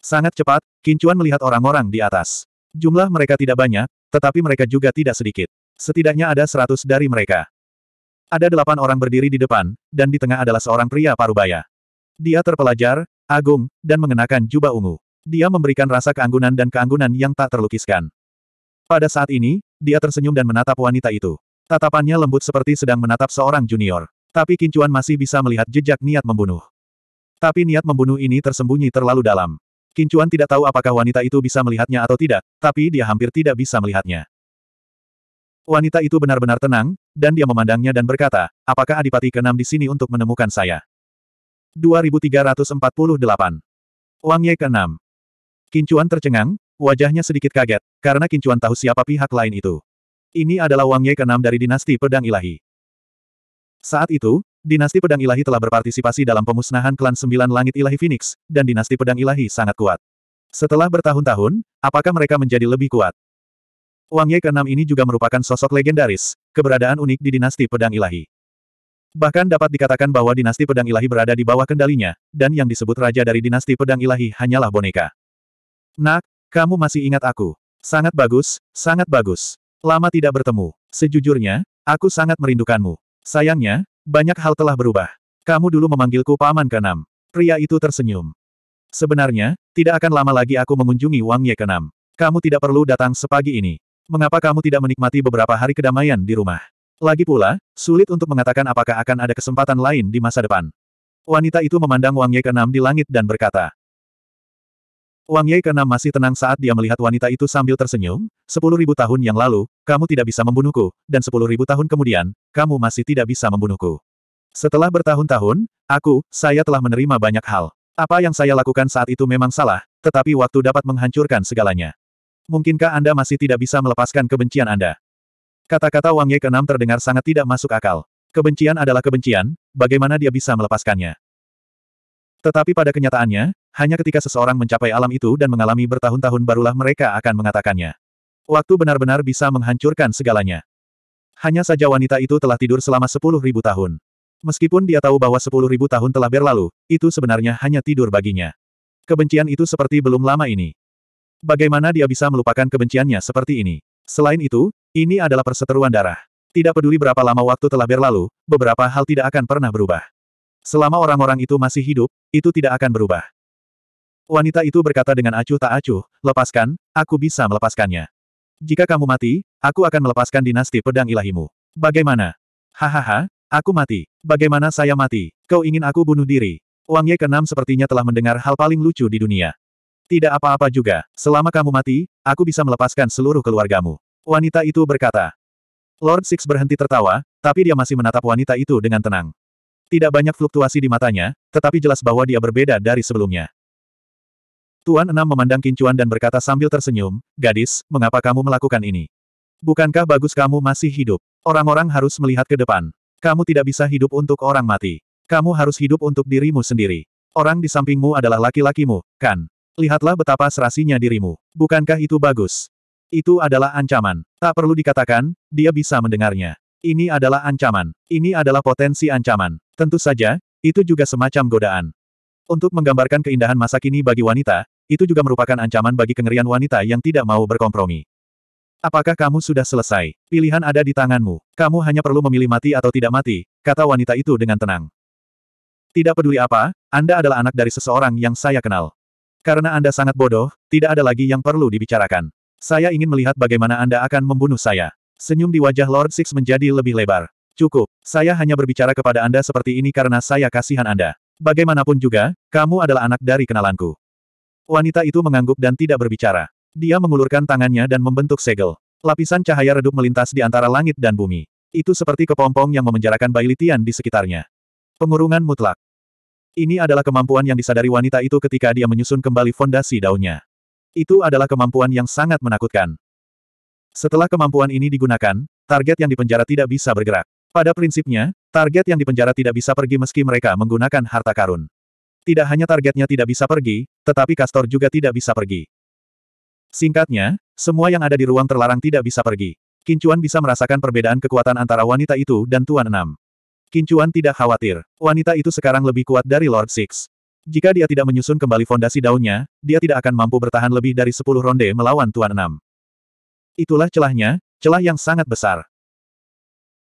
Sangat cepat, Kincuan melihat orang-orang di atas. Jumlah mereka tidak banyak, tetapi mereka juga tidak sedikit. Setidaknya ada seratus dari mereka. Ada delapan orang berdiri di depan, dan di tengah adalah seorang pria parubaya. Dia terpelajar, agung, dan mengenakan jubah ungu. Dia memberikan rasa keanggunan dan keanggunan yang tak terlukiskan. Pada saat ini, dia tersenyum dan menatap wanita itu. Tatapannya lembut seperti sedang menatap seorang junior. Tapi Kincuan masih bisa melihat jejak niat membunuh. Tapi niat membunuh ini tersembunyi terlalu dalam. Kincuan tidak tahu apakah wanita itu bisa melihatnya atau tidak, tapi dia hampir tidak bisa melihatnya. Wanita itu benar-benar tenang, dan dia memandangnya dan berkata, apakah Adipati keenam di sini untuk menemukan saya? 2348. Wang Ye keenam. Kincuan tercengang, wajahnya sedikit kaget, karena Kincuan tahu siapa pihak lain itu. Ini adalah Wang Ye keenam dari dinasti pedang ilahi. Saat itu, dinasti pedang ilahi telah berpartisipasi dalam pemusnahan klan Sembilan Langit Ilahi Phoenix, dan dinasti pedang ilahi sangat kuat. Setelah bertahun-tahun, apakah mereka menjadi lebih kuat? Wang Ye keenam ini juga merupakan sosok legendaris, keberadaan unik di dinasti pedang ilahi. Bahkan dapat dikatakan bahwa dinasti pedang ilahi berada di bawah kendalinya, dan yang disebut raja dari dinasti pedang ilahi hanyalah boneka. Nak, kamu masih ingat aku. Sangat bagus, sangat bagus. Lama tidak bertemu. Sejujurnya, aku sangat merindukanmu. Sayangnya, banyak hal telah berubah. Kamu dulu memanggilku paman keenam. Pria itu tersenyum. Sebenarnya, tidak akan lama lagi aku mengunjungi Wang Ye Kenam. Kamu tidak perlu datang sepagi ini. Mengapa kamu tidak menikmati beberapa hari kedamaian di rumah? Lagi pula, sulit untuk mengatakan apakah akan ada kesempatan lain di masa depan. Wanita itu memandang Wang Ye Kenam di langit dan berkata, Wang Ye karena masih tenang saat dia melihat wanita itu sambil tersenyum, sepuluh ribu tahun yang lalu, kamu tidak bisa membunuhku, dan sepuluh ribu tahun kemudian, kamu masih tidak bisa membunuhku. Setelah bertahun-tahun, aku, saya telah menerima banyak hal. Apa yang saya lakukan saat itu memang salah, tetapi waktu dapat menghancurkan segalanya. Mungkinkah Anda masih tidak bisa melepaskan kebencian Anda? Kata-kata Wang Ye Kenam terdengar sangat tidak masuk akal. Kebencian adalah kebencian, bagaimana dia bisa melepaskannya? Tetapi pada kenyataannya, hanya ketika seseorang mencapai alam itu dan mengalami bertahun-tahun barulah mereka akan mengatakannya. Waktu benar-benar bisa menghancurkan segalanya. Hanya saja wanita itu telah tidur selama sepuluh ribu tahun. Meskipun dia tahu bahwa sepuluh ribu tahun telah berlalu, itu sebenarnya hanya tidur baginya. Kebencian itu seperti belum lama ini. Bagaimana dia bisa melupakan kebenciannya seperti ini? Selain itu, ini adalah perseteruan darah. Tidak peduli berapa lama waktu telah berlalu, beberapa hal tidak akan pernah berubah. Selama orang-orang itu masih hidup, itu tidak akan berubah. Wanita itu berkata dengan acuh tak acuh, lepaskan, aku bisa melepaskannya. Jika kamu mati, aku akan melepaskan dinasti pedang ilahimu. Bagaimana? Hahaha, aku mati. Bagaimana saya mati? Kau ingin aku bunuh diri? Wang Ye keenam sepertinya telah mendengar hal paling lucu di dunia. Tidak apa-apa juga, selama kamu mati, aku bisa melepaskan seluruh keluargamu. Wanita itu berkata. Lord Six berhenti tertawa, tapi dia masih menatap wanita itu dengan tenang. Tidak banyak fluktuasi di matanya, tetapi jelas bahwa dia berbeda dari sebelumnya. Tuan Enam memandang Kincuan dan berkata sambil tersenyum, Gadis, mengapa kamu melakukan ini? Bukankah bagus kamu masih hidup? Orang-orang harus melihat ke depan. Kamu tidak bisa hidup untuk orang mati. Kamu harus hidup untuk dirimu sendiri. Orang di sampingmu adalah laki-lakimu, kan? Lihatlah betapa serasinya dirimu. Bukankah itu bagus? Itu adalah ancaman. Tak perlu dikatakan, dia bisa mendengarnya. Ini adalah ancaman. Ini adalah potensi ancaman. Tentu saja, itu juga semacam godaan. Untuk menggambarkan keindahan masa kini bagi wanita, itu juga merupakan ancaman bagi kengerian wanita yang tidak mau berkompromi. Apakah kamu sudah selesai? Pilihan ada di tanganmu. Kamu hanya perlu memilih mati atau tidak mati, kata wanita itu dengan tenang. Tidak peduli apa, Anda adalah anak dari seseorang yang saya kenal. Karena Anda sangat bodoh, tidak ada lagi yang perlu dibicarakan. Saya ingin melihat bagaimana Anda akan membunuh saya. Senyum di wajah Lord Six menjadi lebih lebar. Cukup, saya hanya berbicara kepada Anda seperti ini karena saya kasihan Anda. Bagaimanapun juga, kamu adalah anak dari kenalanku. Wanita itu mengangguk dan tidak berbicara. Dia mengulurkan tangannya dan membentuk segel. Lapisan cahaya redup melintas di antara langit dan bumi. Itu seperti kepompong yang memenjarakan Bai Litian di sekitarnya. Pengurungan mutlak. Ini adalah kemampuan yang disadari wanita itu ketika dia menyusun kembali fondasi daunnya. Itu adalah kemampuan yang sangat menakutkan. Setelah kemampuan ini digunakan, target yang dipenjara tidak bisa bergerak. Pada prinsipnya, target yang dipenjara tidak bisa pergi meski mereka menggunakan harta karun. Tidak hanya targetnya tidak bisa pergi, tetapi Kastor juga tidak bisa pergi. Singkatnya, semua yang ada di ruang terlarang tidak bisa pergi. Kincuan bisa merasakan perbedaan kekuatan antara wanita itu dan Tuan Enam. Kincuan tidak khawatir. Wanita itu sekarang lebih kuat dari Lord Six. Jika dia tidak menyusun kembali fondasi daunnya, dia tidak akan mampu bertahan lebih dari 10 ronde melawan Tuan Enam. Itulah celahnya, celah yang sangat besar.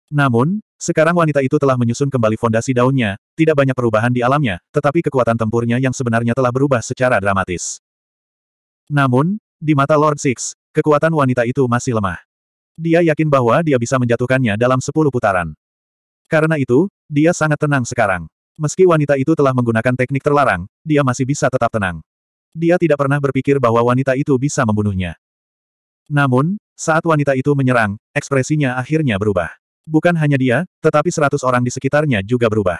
Namun, sekarang wanita itu telah menyusun kembali fondasi daunnya, tidak banyak perubahan di alamnya, tetapi kekuatan tempurnya yang sebenarnya telah berubah secara dramatis. Namun, di mata Lord Six, kekuatan wanita itu masih lemah. Dia yakin bahwa dia bisa menjatuhkannya dalam sepuluh putaran. Karena itu, dia sangat tenang sekarang. Meski wanita itu telah menggunakan teknik terlarang, dia masih bisa tetap tenang. Dia tidak pernah berpikir bahwa wanita itu bisa membunuhnya. Namun, saat wanita itu menyerang, ekspresinya akhirnya berubah. Bukan hanya dia, tetapi seratus orang di sekitarnya juga berubah.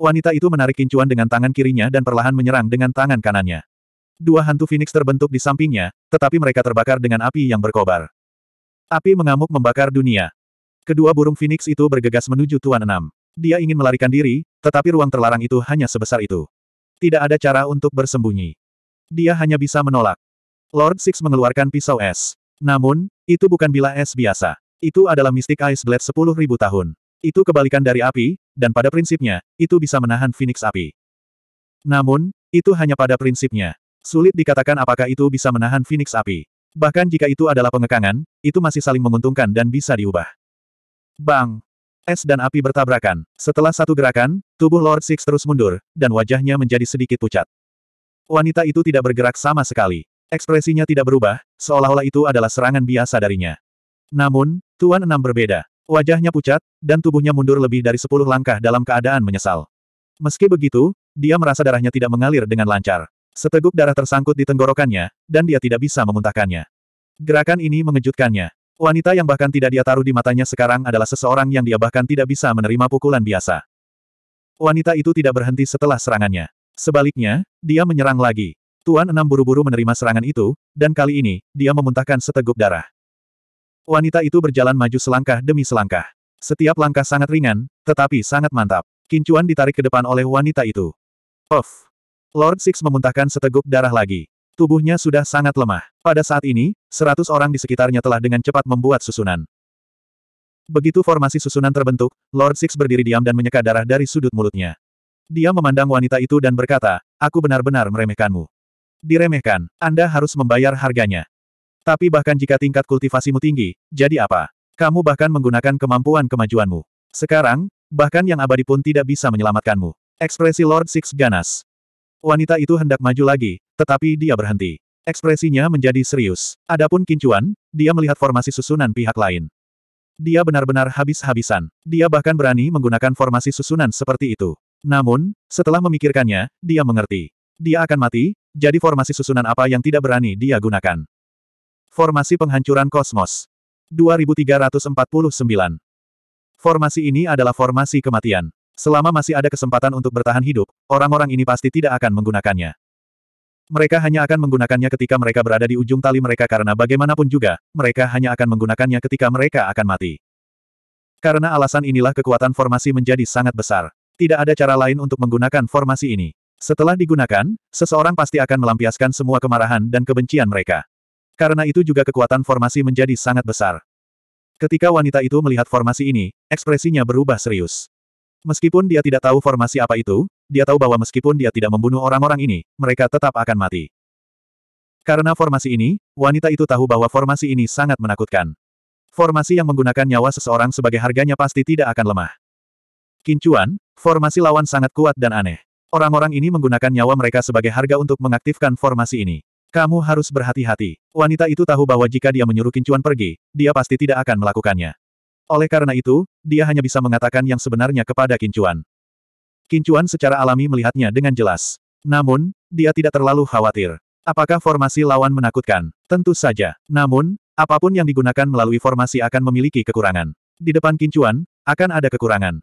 Wanita itu menarik kincuan dengan tangan kirinya dan perlahan menyerang dengan tangan kanannya. Dua hantu Phoenix terbentuk di sampingnya, tetapi mereka terbakar dengan api yang berkobar. Api mengamuk membakar dunia. Kedua burung Phoenix itu bergegas menuju Tuan Enam. Dia ingin melarikan diri, tetapi ruang terlarang itu hanya sebesar itu. Tidak ada cara untuk bersembunyi. Dia hanya bisa menolak. Lord Six mengeluarkan pisau es. Namun, itu bukan bila es biasa. Itu adalah Mystic Ice Blade sepuluh ribu tahun. Itu kebalikan dari api, dan pada prinsipnya, itu bisa menahan Phoenix api. Namun, itu hanya pada prinsipnya. Sulit dikatakan apakah itu bisa menahan Phoenix api. Bahkan jika itu adalah pengekangan, itu masih saling menguntungkan dan bisa diubah. Bang! Es dan api bertabrakan. Setelah satu gerakan, tubuh Lord Six terus mundur, dan wajahnya menjadi sedikit pucat. Wanita itu tidak bergerak sama sekali. Ekspresinya tidak berubah, seolah-olah itu adalah serangan biasa darinya. Namun, Tuan Enam berbeda. Wajahnya pucat, dan tubuhnya mundur lebih dari sepuluh langkah dalam keadaan menyesal. Meski begitu, dia merasa darahnya tidak mengalir dengan lancar. Seteguk darah tersangkut di tenggorokannya, dan dia tidak bisa memuntahkannya. Gerakan ini mengejutkannya. Wanita yang bahkan tidak dia taruh di matanya sekarang adalah seseorang yang dia bahkan tidak bisa menerima pukulan biasa. Wanita itu tidak berhenti setelah serangannya. Sebaliknya, dia menyerang lagi. Tuan Enam buru-buru menerima serangan itu, dan kali ini, dia memuntahkan seteguk darah. Wanita itu berjalan maju selangkah demi selangkah. Setiap langkah sangat ringan, tetapi sangat mantap. Kincuan ditarik ke depan oleh wanita itu. Puff! Lord Six memuntahkan seteguk darah lagi. Tubuhnya sudah sangat lemah. Pada saat ini, seratus orang di sekitarnya telah dengan cepat membuat susunan. Begitu formasi susunan terbentuk, Lord Six berdiri diam dan menyeka darah dari sudut mulutnya. Dia memandang wanita itu dan berkata, aku benar-benar meremehkanmu. Diremehkan, Anda harus membayar harganya. Tapi bahkan jika tingkat kultivasimu tinggi, jadi apa? Kamu bahkan menggunakan kemampuan kemajuanmu. Sekarang, bahkan yang abadi pun tidak bisa menyelamatkanmu. Ekspresi Lord Six ganas. Wanita itu hendak maju lagi, tetapi dia berhenti. Ekspresinya menjadi serius. Adapun Kincuan, dia melihat formasi susunan pihak lain. Dia benar-benar habis-habisan. Dia bahkan berani menggunakan formasi susunan seperti itu. Namun, setelah memikirkannya, dia mengerti. Dia akan mati, jadi formasi susunan apa yang tidak berani dia gunakan? Formasi penghancuran kosmos. 2349. Formasi ini adalah formasi kematian. Selama masih ada kesempatan untuk bertahan hidup, orang-orang ini pasti tidak akan menggunakannya. Mereka hanya akan menggunakannya ketika mereka berada di ujung tali mereka karena bagaimanapun juga, mereka hanya akan menggunakannya ketika mereka akan mati. Karena alasan inilah kekuatan formasi menjadi sangat besar. Tidak ada cara lain untuk menggunakan formasi ini. Setelah digunakan, seseorang pasti akan melampiaskan semua kemarahan dan kebencian mereka. Karena itu juga kekuatan formasi menjadi sangat besar. Ketika wanita itu melihat formasi ini, ekspresinya berubah serius. Meskipun dia tidak tahu formasi apa itu, dia tahu bahwa meskipun dia tidak membunuh orang-orang ini, mereka tetap akan mati. Karena formasi ini, wanita itu tahu bahwa formasi ini sangat menakutkan. Formasi yang menggunakan nyawa seseorang sebagai harganya pasti tidak akan lemah. Kincuan, formasi lawan sangat kuat dan aneh. Orang-orang ini menggunakan nyawa mereka sebagai harga untuk mengaktifkan formasi ini. Kamu harus berhati-hati. Wanita itu tahu bahwa jika dia menyuruh Kincuan pergi, dia pasti tidak akan melakukannya. Oleh karena itu, dia hanya bisa mengatakan yang sebenarnya kepada Kincuan. Kincuan secara alami melihatnya dengan jelas. Namun, dia tidak terlalu khawatir. Apakah formasi lawan menakutkan? Tentu saja. Namun, apapun yang digunakan melalui formasi akan memiliki kekurangan. Di depan Kincuan, akan ada kekurangan.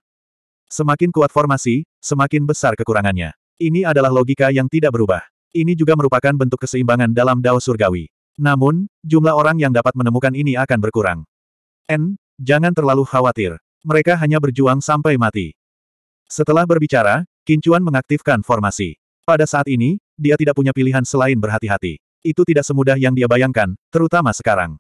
Semakin kuat formasi, semakin besar kekurangannya. Ini adalah logika yang tidak berubah. Ini juga merupakan bentuk keseimbangan dalam dao surgawi. Namun, jumlah orang yang dapat menemukan ini akan berkurang. N, jangan terlalu khawatir. Mereka hanya berjuang sampai mati. Setelah berbicara, Kincuan mengaktifkan formasi. Pada saat ini, dia tidak punya pilihan selain berhati-hati. Itu tidak semudah yang dia bayangkan, terutama sekarang.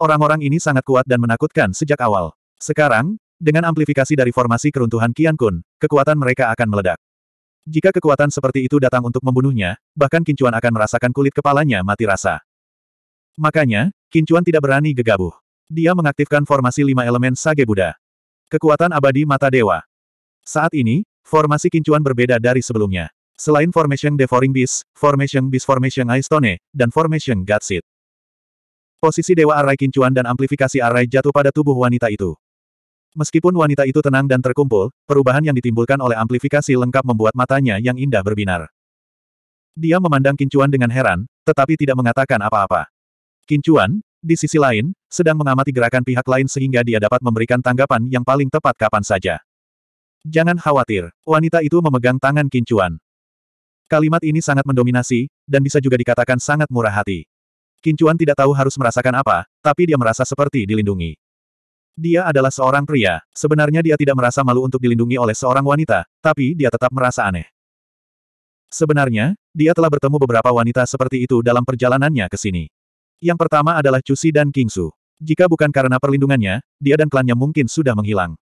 Orang-orang ini sangat kuat dan menakutkan sejak awal. Sekarang, dengan amplifikasi dari formasi keruntuhan Kian Kun, kekuatan mereka akan meledak. Jika kekuatan seperti itu datang untuk membunuhnya, bahkan Kincuan akan merasakan kulit kepalanya mati rasa. Makanya, Kincuan tidak berani gegabah. Dia mengaktifkan formasi lima elemen Sage Buddha. Kekuatan abadi mata dewa. Saat ini, formasi Kincuan berbeda dari sebelumnya. Selain Formation Devouring Beast, Formation Beast Formation Ice Stone, dan Formation Godseed. Posisi Dewa Arai Kincuan dan amplifikasi Arai jatuh pada tubuh wanita itu. Meskipun wanita itu tenang dan terkumpul, perubahan yang ditimbulkan oleh amplifikasi lengkap membuat matanya yang indah berbinar. Dia memandang Kincuan dengan heran, tetapi tidak mengatakan apa-apa. Kincuan, di sisi lain, sedang mengamati gerakan pihak lain sehingga dia dapat memberikan tanggapan yang paling tepat kapan saja. Jangan khawatir, wanita itu memegang tangan Kincuan. Kalimat ini sangat mendominasi, dan bisa juga dikatakan sangat murah hati. Kincuan tidak tahu harus merasakan apa, tapi dia merasa seperti dilindungi. Dia adalah seorang pria, sebenarnya dia tidak merasa malu untuk dilindungi oleh seorang wanita, tapi dia tetap merasa aneh. Sebenarnya, dia telah bertemu beberapa wanita seperti itu dalam perjalanannya ke sini. Yang pertama adalah Cusi dan Kingsu. Jika bukan karena perlindungannya, dia dan klannya mungkin sudah menghilang.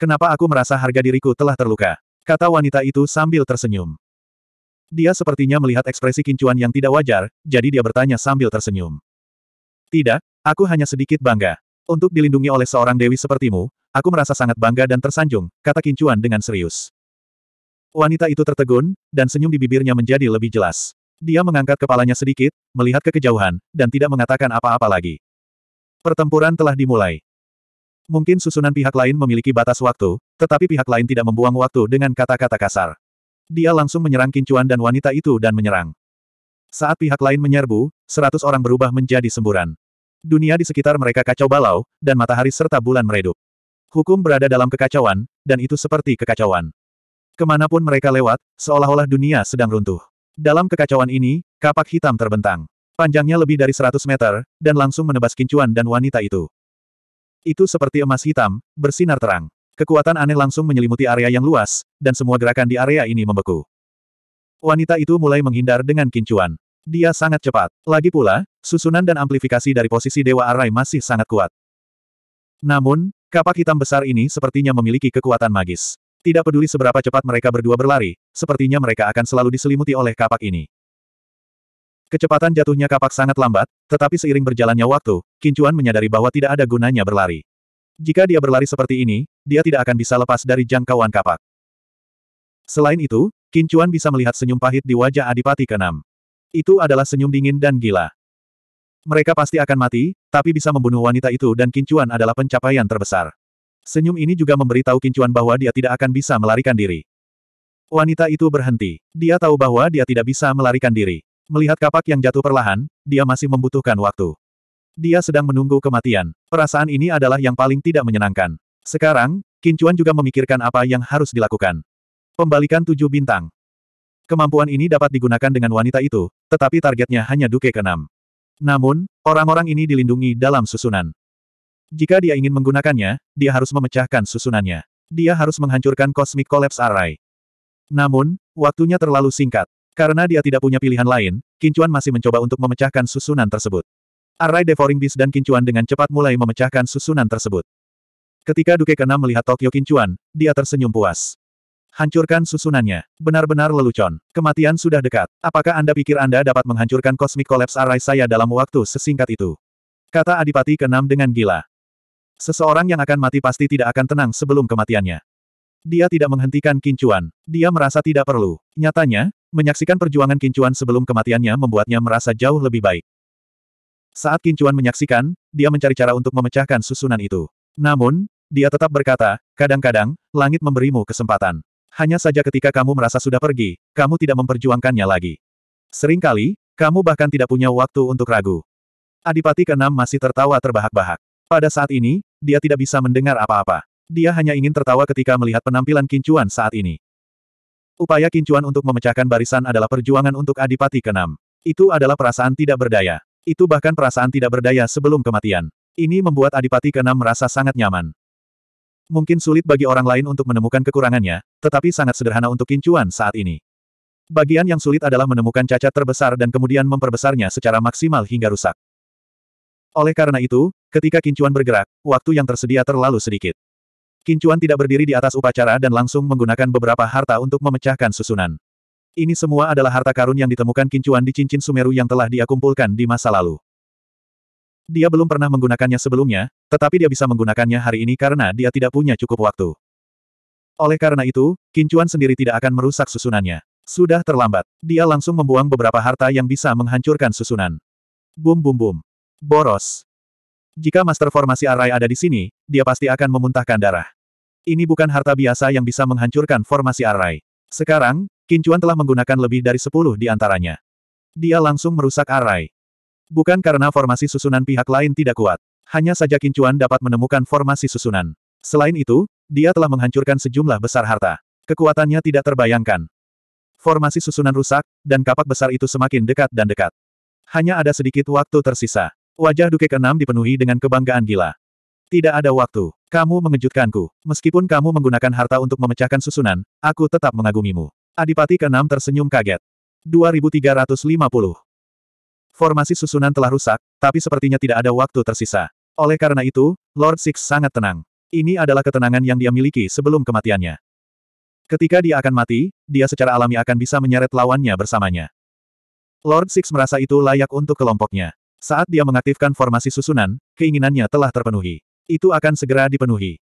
Kenapa aku merasa harga diriku telah terluka? Kata wanita itu sambil tersenyum. Dia sepertinya melihat ekspresi kincuan yang tidak wajar, jadi dia bertanya sambil tersenyum. Tidak, aku hanya sedikit bangga. Untuk dilindungi oleh seorang dewi sepertimu, aku merasa sangat bangga dan tersanjung, kata Kincuan dengan serius. Wanita itu tertegun, dan senyum di bibirnya menjadi lebih jelas. Dia mengangkat kepalanya sedikit, melihat ke kejauhan, dan tidak mengatakan apa-apa lagi. Pertempuran telah dimulai. Mungkin susunan pihak lain memiliki batas waktu, tetapi pihak lain tidak membuang waktu dengan kata-kata kasar. Dia langsung menyerang Kincuan dan wanita itu dan menyerang. Saat pihak lain menyerbu, seratus orang berubah menjadi semburan. Dunia di sekitar mereka kacau balau, dan matahari serta bulan meredup. Hukum berada dalam kekacauan, dan itu seperti kekacauan. Kemanapun mereka lewat, seolah-olah dunia sedang runtuh. Dalam kekacauan ini, kapak hitam terbentang. Panjangnya lebih dari 100 meter, dan langsung menebas kincuan dan wanita itu. Itu seperti emas hitam, bersinar terang. Kekuatan aneh langsung menyelimuti area yang luas, dan semua gerakan di area ini membeku. Wanita itu mulai menghindar dengan kincuan. Dia sangat cepat. Lagi pula, susunan dan amplifikasi dari posisi Dewa Arai masih sangat kuat. Namun, kapak hitam besar ini sepertinya memiliki kekuatan magis. Tidak peduli seberapa cepat mereka berdua berlari, sepertinya mereka akan selalu diselimuti oleh kapak ini. Kecepatan jatuhnya kapak sangat lambat, tetapi seiring berjalannya waktu, Kincuan menyadari bahwa tidak ada gunanya berlari. Jika dia berlari seperti ini, dia tidak akan bisa lepas dari jangkauan kapak. Selain itu, Kincuan bisa melihat senyum pahit di wajah Adipati keenam. Itu adalah senyum dingin dan gila. Mereka pasti akan mati, tapi bisa membunuh wanita itu dan Kincuan adalah pencapaian terbesar. Senyum ini juga memberitahu Kincuan bahwa dia tidak akan bisa melarikan diri. Wanita itu berhenti. Dia tahu bahwa dia tidak bisa melarikan diri. Melihat kapak yang jatuh perlahan, dia masih membutuhkan waktu. Dia sedang menunggu kematian. Perasaan ini adalah yang paling tidak menyenangkan. Sekarang, Kincuan juga memikirkan apa yang harus dilakukan. Pembalikan tujuh bintang. Kemampuan ini dapat digunakan dengan wanita itu, tetapi targetnya hanya Duke ke-6. Namun, orang-orang ini dilindungi dalam susunan. Jika dia ingin menggunakannya, dia harus memecahkan susunannya. Dia harus menghancurkan Cosmic Collapse Array. Namun, waktunya terlalu singkat. Karena dia tidak punya pilihan lain, Kincuan masih mencoba untuk memecahkan susunan tersebut. Array Devouring Beast dan Kincuan dengan cepat mulai memecahkan susunan tersebut. Ketika Duke Kenam melihat Tokyo Kincuan, dia tersenyum puas. Hancurkan susunannya. Benar-benar lelucon. Kematian sudah dekat. Apakah Anda pikir Anda dapat menghancurkan kosmik kolaps arai saya dalam waktu sesingkat itu? Kata Adipati keenam dengan gila. Seseorang yang akan mati pasti tidak akan tenang sebelum kematiannya. Dia tidak menghentikan kincuan. Dia merasa tidak perlu. Nyatanya, menyaksikan perjuangan kincuan sebelum kematiannya membuatnya merasa jauh lebih baik. Saat kincuan menyaksikan, dia mencari cara untuk memecahkan susunan itu. Namun, dia tetap berkata, kadang-kadang, langit memberimu kesempatan. Hanya saja ketika kamu merasa sudah pergi, kamu tidak memperjuangkannya lagi. Seringkali, kamu bahkan tidak punya waktu untuk ragu. Adipati keenam masih tertawa terbahak-bahak. Pada saat ini, dia tidak bisa mendengar apa-apa. Dia hanya ingin tertawa ketika melihat penampilan kincuan saat ini. Upaya kincuan untuk memecahkan barisan adalah perjuangan untuk Adipati keenam. Itu adalah perasaan tidak berdaya. Itu bahkan perasaan tidak berdaya sebelum kematian. Ini membuat Adipati keenam merasa sangat nyaman. Mungkin sulit bagi orang lain untuk menemukan kekurangannya, tetapi sangat sederhana untuk kincuan saat ini. Bagian yang sulit adalah menemukan cacat terbesar dan kemudian memperbesarnya secara maksimal hingga rusak. Oleh karena itu, ketika kincuan bergerak, waktu yang tersedia terlalu sedikit. Kincuan tidak berdiri di atas upacara dan langsung menggunakan beberapa harta untuk memecahkan susunan. Ini semua adalah harta karun yang ditemukan kincuan di cincin Sumeru yang telah diakumpulkan di masa lalu. Dia belum pernah menggunakannya sebelumnya, tetapi dia bisa menggunakannya hari ini karena dia tidak punya cukup waktu. Oleh karena itu, Kincuan sendiri tidak akan merusak susunannya. Sudah terlambat. Dia langsung membuang beberapa harta yang bisa menghancurkan susunan. Bum bum bum. Boros. Jika master formasi Arai ada di sini, dia pasti akan memuntahkan darah. Ini bukan harta biasa yang bisa menghancurkan formasi Arai. Sekarang, Kincuan telah menggunakan lebih dari sepuluh di antaranya. Dia langsung merusak Arai. Bukan karena formasi susunan pihak lain tidak kuat. Hanya saja Kincuan dapat menemukan formasi susunan. Selain itu, dia telah menghancurkan sejumlah besar harta. Kekuatannya tidak terbayangkan. Formasi susunan rusak, dan kapak besar itu semakin dekat dan dekat. Hanya ada sedikit waktu tersisa. Wajah Duke keenam dipenuhi dengan kebanggaan gila. Tidak ada waktu. Kamu mengejutkanku. Meskipun kamu menggunakan harta untuk memecahkan susunan, aku tetap mengagumimu. Adipati keenam tersenyum kaget. 2350 Formasi susunan telah rusak, tapi sepertinya tidak ada waktu tersisa. Oleh karena itu, Lord Six sangat tenang. Ini adalah ketenangan yang dia miliki sebelum kematiannya. Ketika dia akan mati, dia secara alami akan bisa menyeret lawannya bersamanya. Lord Six merasa itu layak untuk kelompoknya. Saat dia mengaktifkan formasi susunan, keinginannya telah terpenuhi. Itu akan segera dipenuhi.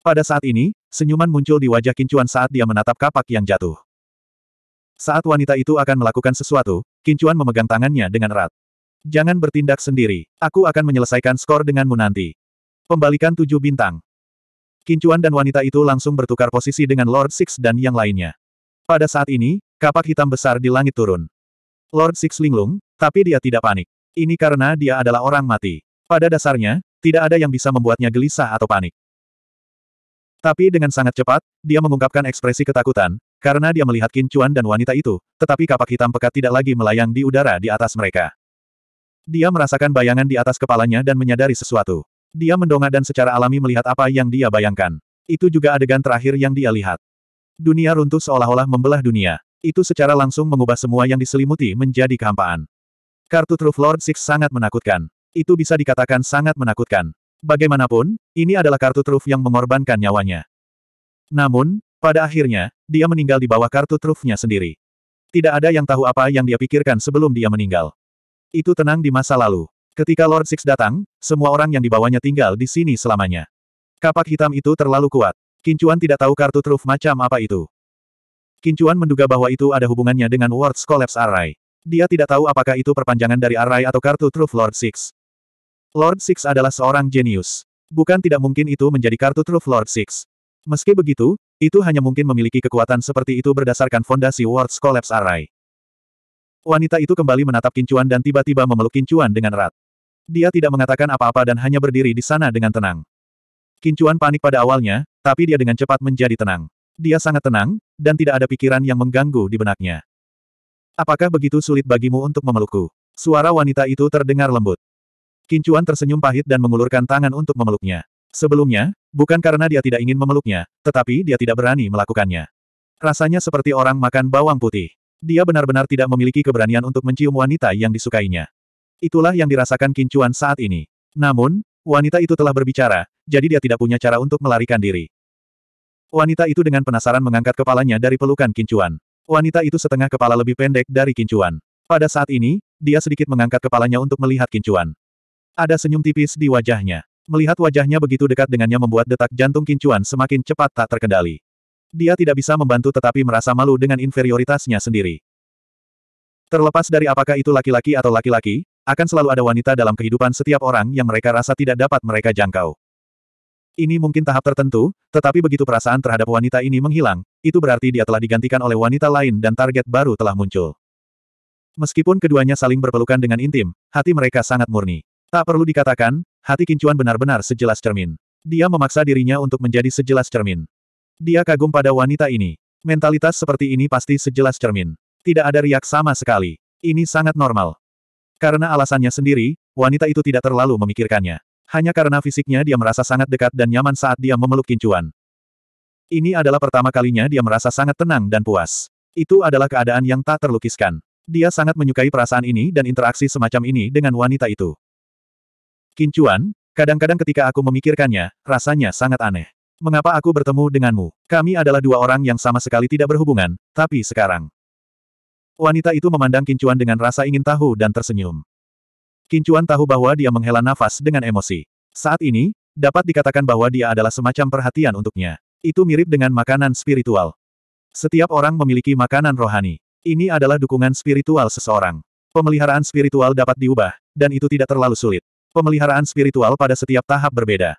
Pada saat ini, senyuman muncul di wajah Kincuan saat dia menatap kapak yang jatuh. Saat wanita itu akan melakukan sesuatu, Kincuan memegang tangannya dengan erat. Jangan bertindak sendiri. Aku akan menyelesaikan skor denganmu nanti. Pembalikan tujuh bintang. Kincuan dan wanita itu langsung bertukar posisi dengan Lord Six dan yang lainnya. Pada saat ini, kapak hitam besar di langit turun. Lord Six linglung, tapi dia tidak panik. Ini karena dia adalah orang mati. Pada dasarnya, tidak ada yang bisa membuatnya gelisah atau panik. Tapi dengan sangat cepat, dia mengungkapkan ekspresi ketakutan, karena dia melihat Kincuan dan wanita itu, tetapi kapak hitam pekat tidak lagi melayang di udara di atas mereka. Dia merasakan bayangan di atas kepalanya dan menyadari sesuatu. Dia mendongak dan secara alami melihat apa yang dia bayangkan. Itu juga adegan terakhir yang dia lihat. Dunia runtuh seolah-olah membelah dunia. Itu secara langsung mengubah semua yang diselimuti menjadi kehampaan. Kartu Truth Lord Six sangat menakutkan. Itu bisa dikatakan sangat menakutkan. Bagaimanapun, ini adalah kartu truf yang mengorbankan nyawanya. Namun, pada akhirnya, dia meninggal di bawah kartu trufnya sendiri. Tidak ada yang tahu apa yang dia pikirkan sebelum dia meninggal. Itu tenang di masa lalu. Ketika Lord Six datang, semua orang yang dibawanya tinggal di sini selamanya. Kapak hitam itu terlalu kuat. Kincuan tidak tahu kartu truf macam apa itu. Kincuan menduga bahwa itu ada hubungannya dengan World's Collapse Array. Dia tidak tahu apakah itu perpanjangan dari Array atau kartu truf Lord Six. Lord Six adalah seorang jenius. Bukan tidak mungkin itu menjadi kartu truf Lord Six. Meski begitu, itu hanya mungkin memiliki kekuatan seperti itu berdasarkan fondasi World's Collapse Array. Wanita itu kembali menatap Kincuan dan tiba-tiba memeluk Kincuan dengan erat. Dia tidak mengatakan apa-apa dan hanya berdiri di sana dengan tenang. Kincuan panik pada awalnya, tapi dia dengan cepat menjadi tenang. Dia sangat tenang, dan tidak ada pikiran yang mengganggu di benaknya. Apakah begitu sulit bagimu untuk memelukku? Suara wanita itu terdengar lembut. Kincuan tersenyum pahit dan mengulurkan tangan untuk memeluknya. Sebelumnya, bukan karena dia tidak ingin memeluknya, tetapi dia tidak berani melakukannya. Rasanya seperti orang makan bawang putih. Dia benar-benar tidak memiliki keberanian untuk mencium wanita yang disukainya. Itulah yang dirasakan Kincuan saat ini. Namun, wanita itu telah berbicara, jadi dia tidak punya cara untuk melarikan diri. Wanita itu dengan penasaran mengangkat kepalanya dari pelukan Kincuan. Wanita itu setengah kepala lebih pendek dari Kincuan. Pada saat ini, dia sedikit mengangkat kepalanya untuk melihat Kincuan. Ada senyum tipis di wajahnya. Melihat wajahnya begitu dekat dengannya membuat detak jantung Kincuan semakin cepat tak terkendali. Dia tidak bisa membantu tetapi merasa malu dengan inferioritasnya sendiri. Terlepas dari apakah itu laki-laki atau laki-laki, akan selalu ada wanita dalam kehidupan setiap orang yang mereka rasa tidak dapat mereka jangkau. Ini mungkin tahap tertentu, tetapi begitu perasaan terhadap wanita ini menghilang, itu berarti dia telah digantikan oleh wanita lain dan target baru telah muncul. Meskipun keduanya saling berpelukan dengan intim, hati mereka sangat murni. Tak perlu dikatakan, hati Kincuan benar-benar sejelas cermin. Dia memaksa dirinya untuk menjadi sejelas cermin. Dia kagum pada wanita ini. Mentalitas seperti ini pasti sejelas cermin. Tidak ada riak sama sekali. Ini sangat normal. Karena alasannya sendiri, wanita itu tidak terlalu memikirkannya. Hanya karena fisiknya dia merasa sangat dekat dan nyaman saat dia memeluk kincuan. Ini adalah pertama kalinya dia merasa sangat tenang dan puas. Itu adalah keadaan yang tak terlukiskan. Dia sangat menyukai perasaan ini dan interaksi semacam ini dengan wanita itu. Kincuan, kadang-kadang ketika aku memikirkannya, rasanya sangat aneh. Mengapa aku bertemu denganmu? Kami adalah dua orang yang sama sekali tidak berhubungan, tapi sekarang. Wanita itu memandang Kincuan dengan rasa ingin tahu dan tersenyum. Kincuan tahu bahwa dia menghela nafas dengan emosi. Saat ini, dapat dikatakan bahwa dia adalah semacam perhatian untuknya. Itu mirip dengan makanan spiritual. Setiap orang memiliki makanan rohani. Ini adalah dukungan spiritual seseorang. Pemeliharaan spiritual dapat diubah, dan itu tidak terlalu sulit. Pemeliharaan spiritual pada setiap tahap berbeda.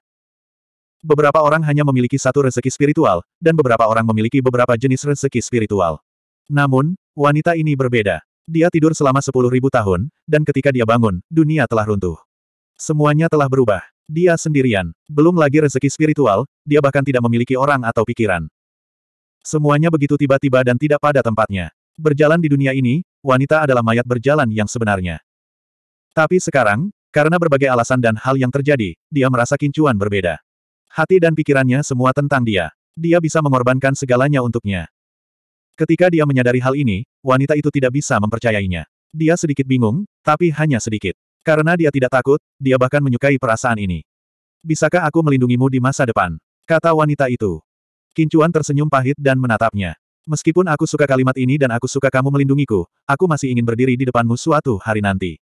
Beberapa orang hanya memiliki satu rezeki spiritual, dan beberapa orang memiliki beberapa jenis rezeki spiritual. Namun, wanita ini berbeda. Dia tidur selama sepuluh ribu tahun, dan ketika dia bangun, dunia telah runtuh. Semuanya telah berubah. Dia sendirian. Belum lagi rezeki spiritual, dia bahkan tidak memiliki orang atau pikiran. Semuanya begitu tiba-tiba dan tidak pada tempatnya. Berjalan di dunia ini, wanita adalah mayat berjalan yang sebenarnya. Tapi sekarang, karena berbagai alasan dan hal yang terjadi, dia merasa kincuan berbeda. Hati dan pikirannya semua tentang dia. Dia bisa mengorbankan segalanya untuknya. Ketika dia menyadari hal ini, wanita itu tidak bisa mempercayainya. Dia sedikit bingung, tapi hanya sedikit. Karena dia tidak takut, dia bahkan menyukai perasaan ini. Bisakah aku melindungimu di masa depan? Kata wanita itu. Kincuan tersenyum pahit dan menatapnya. Meskipun aku suka kalimat ini dan aku suka kamu melindungiku, aku masih ingin berdiri di depanmu suatu hari nanti.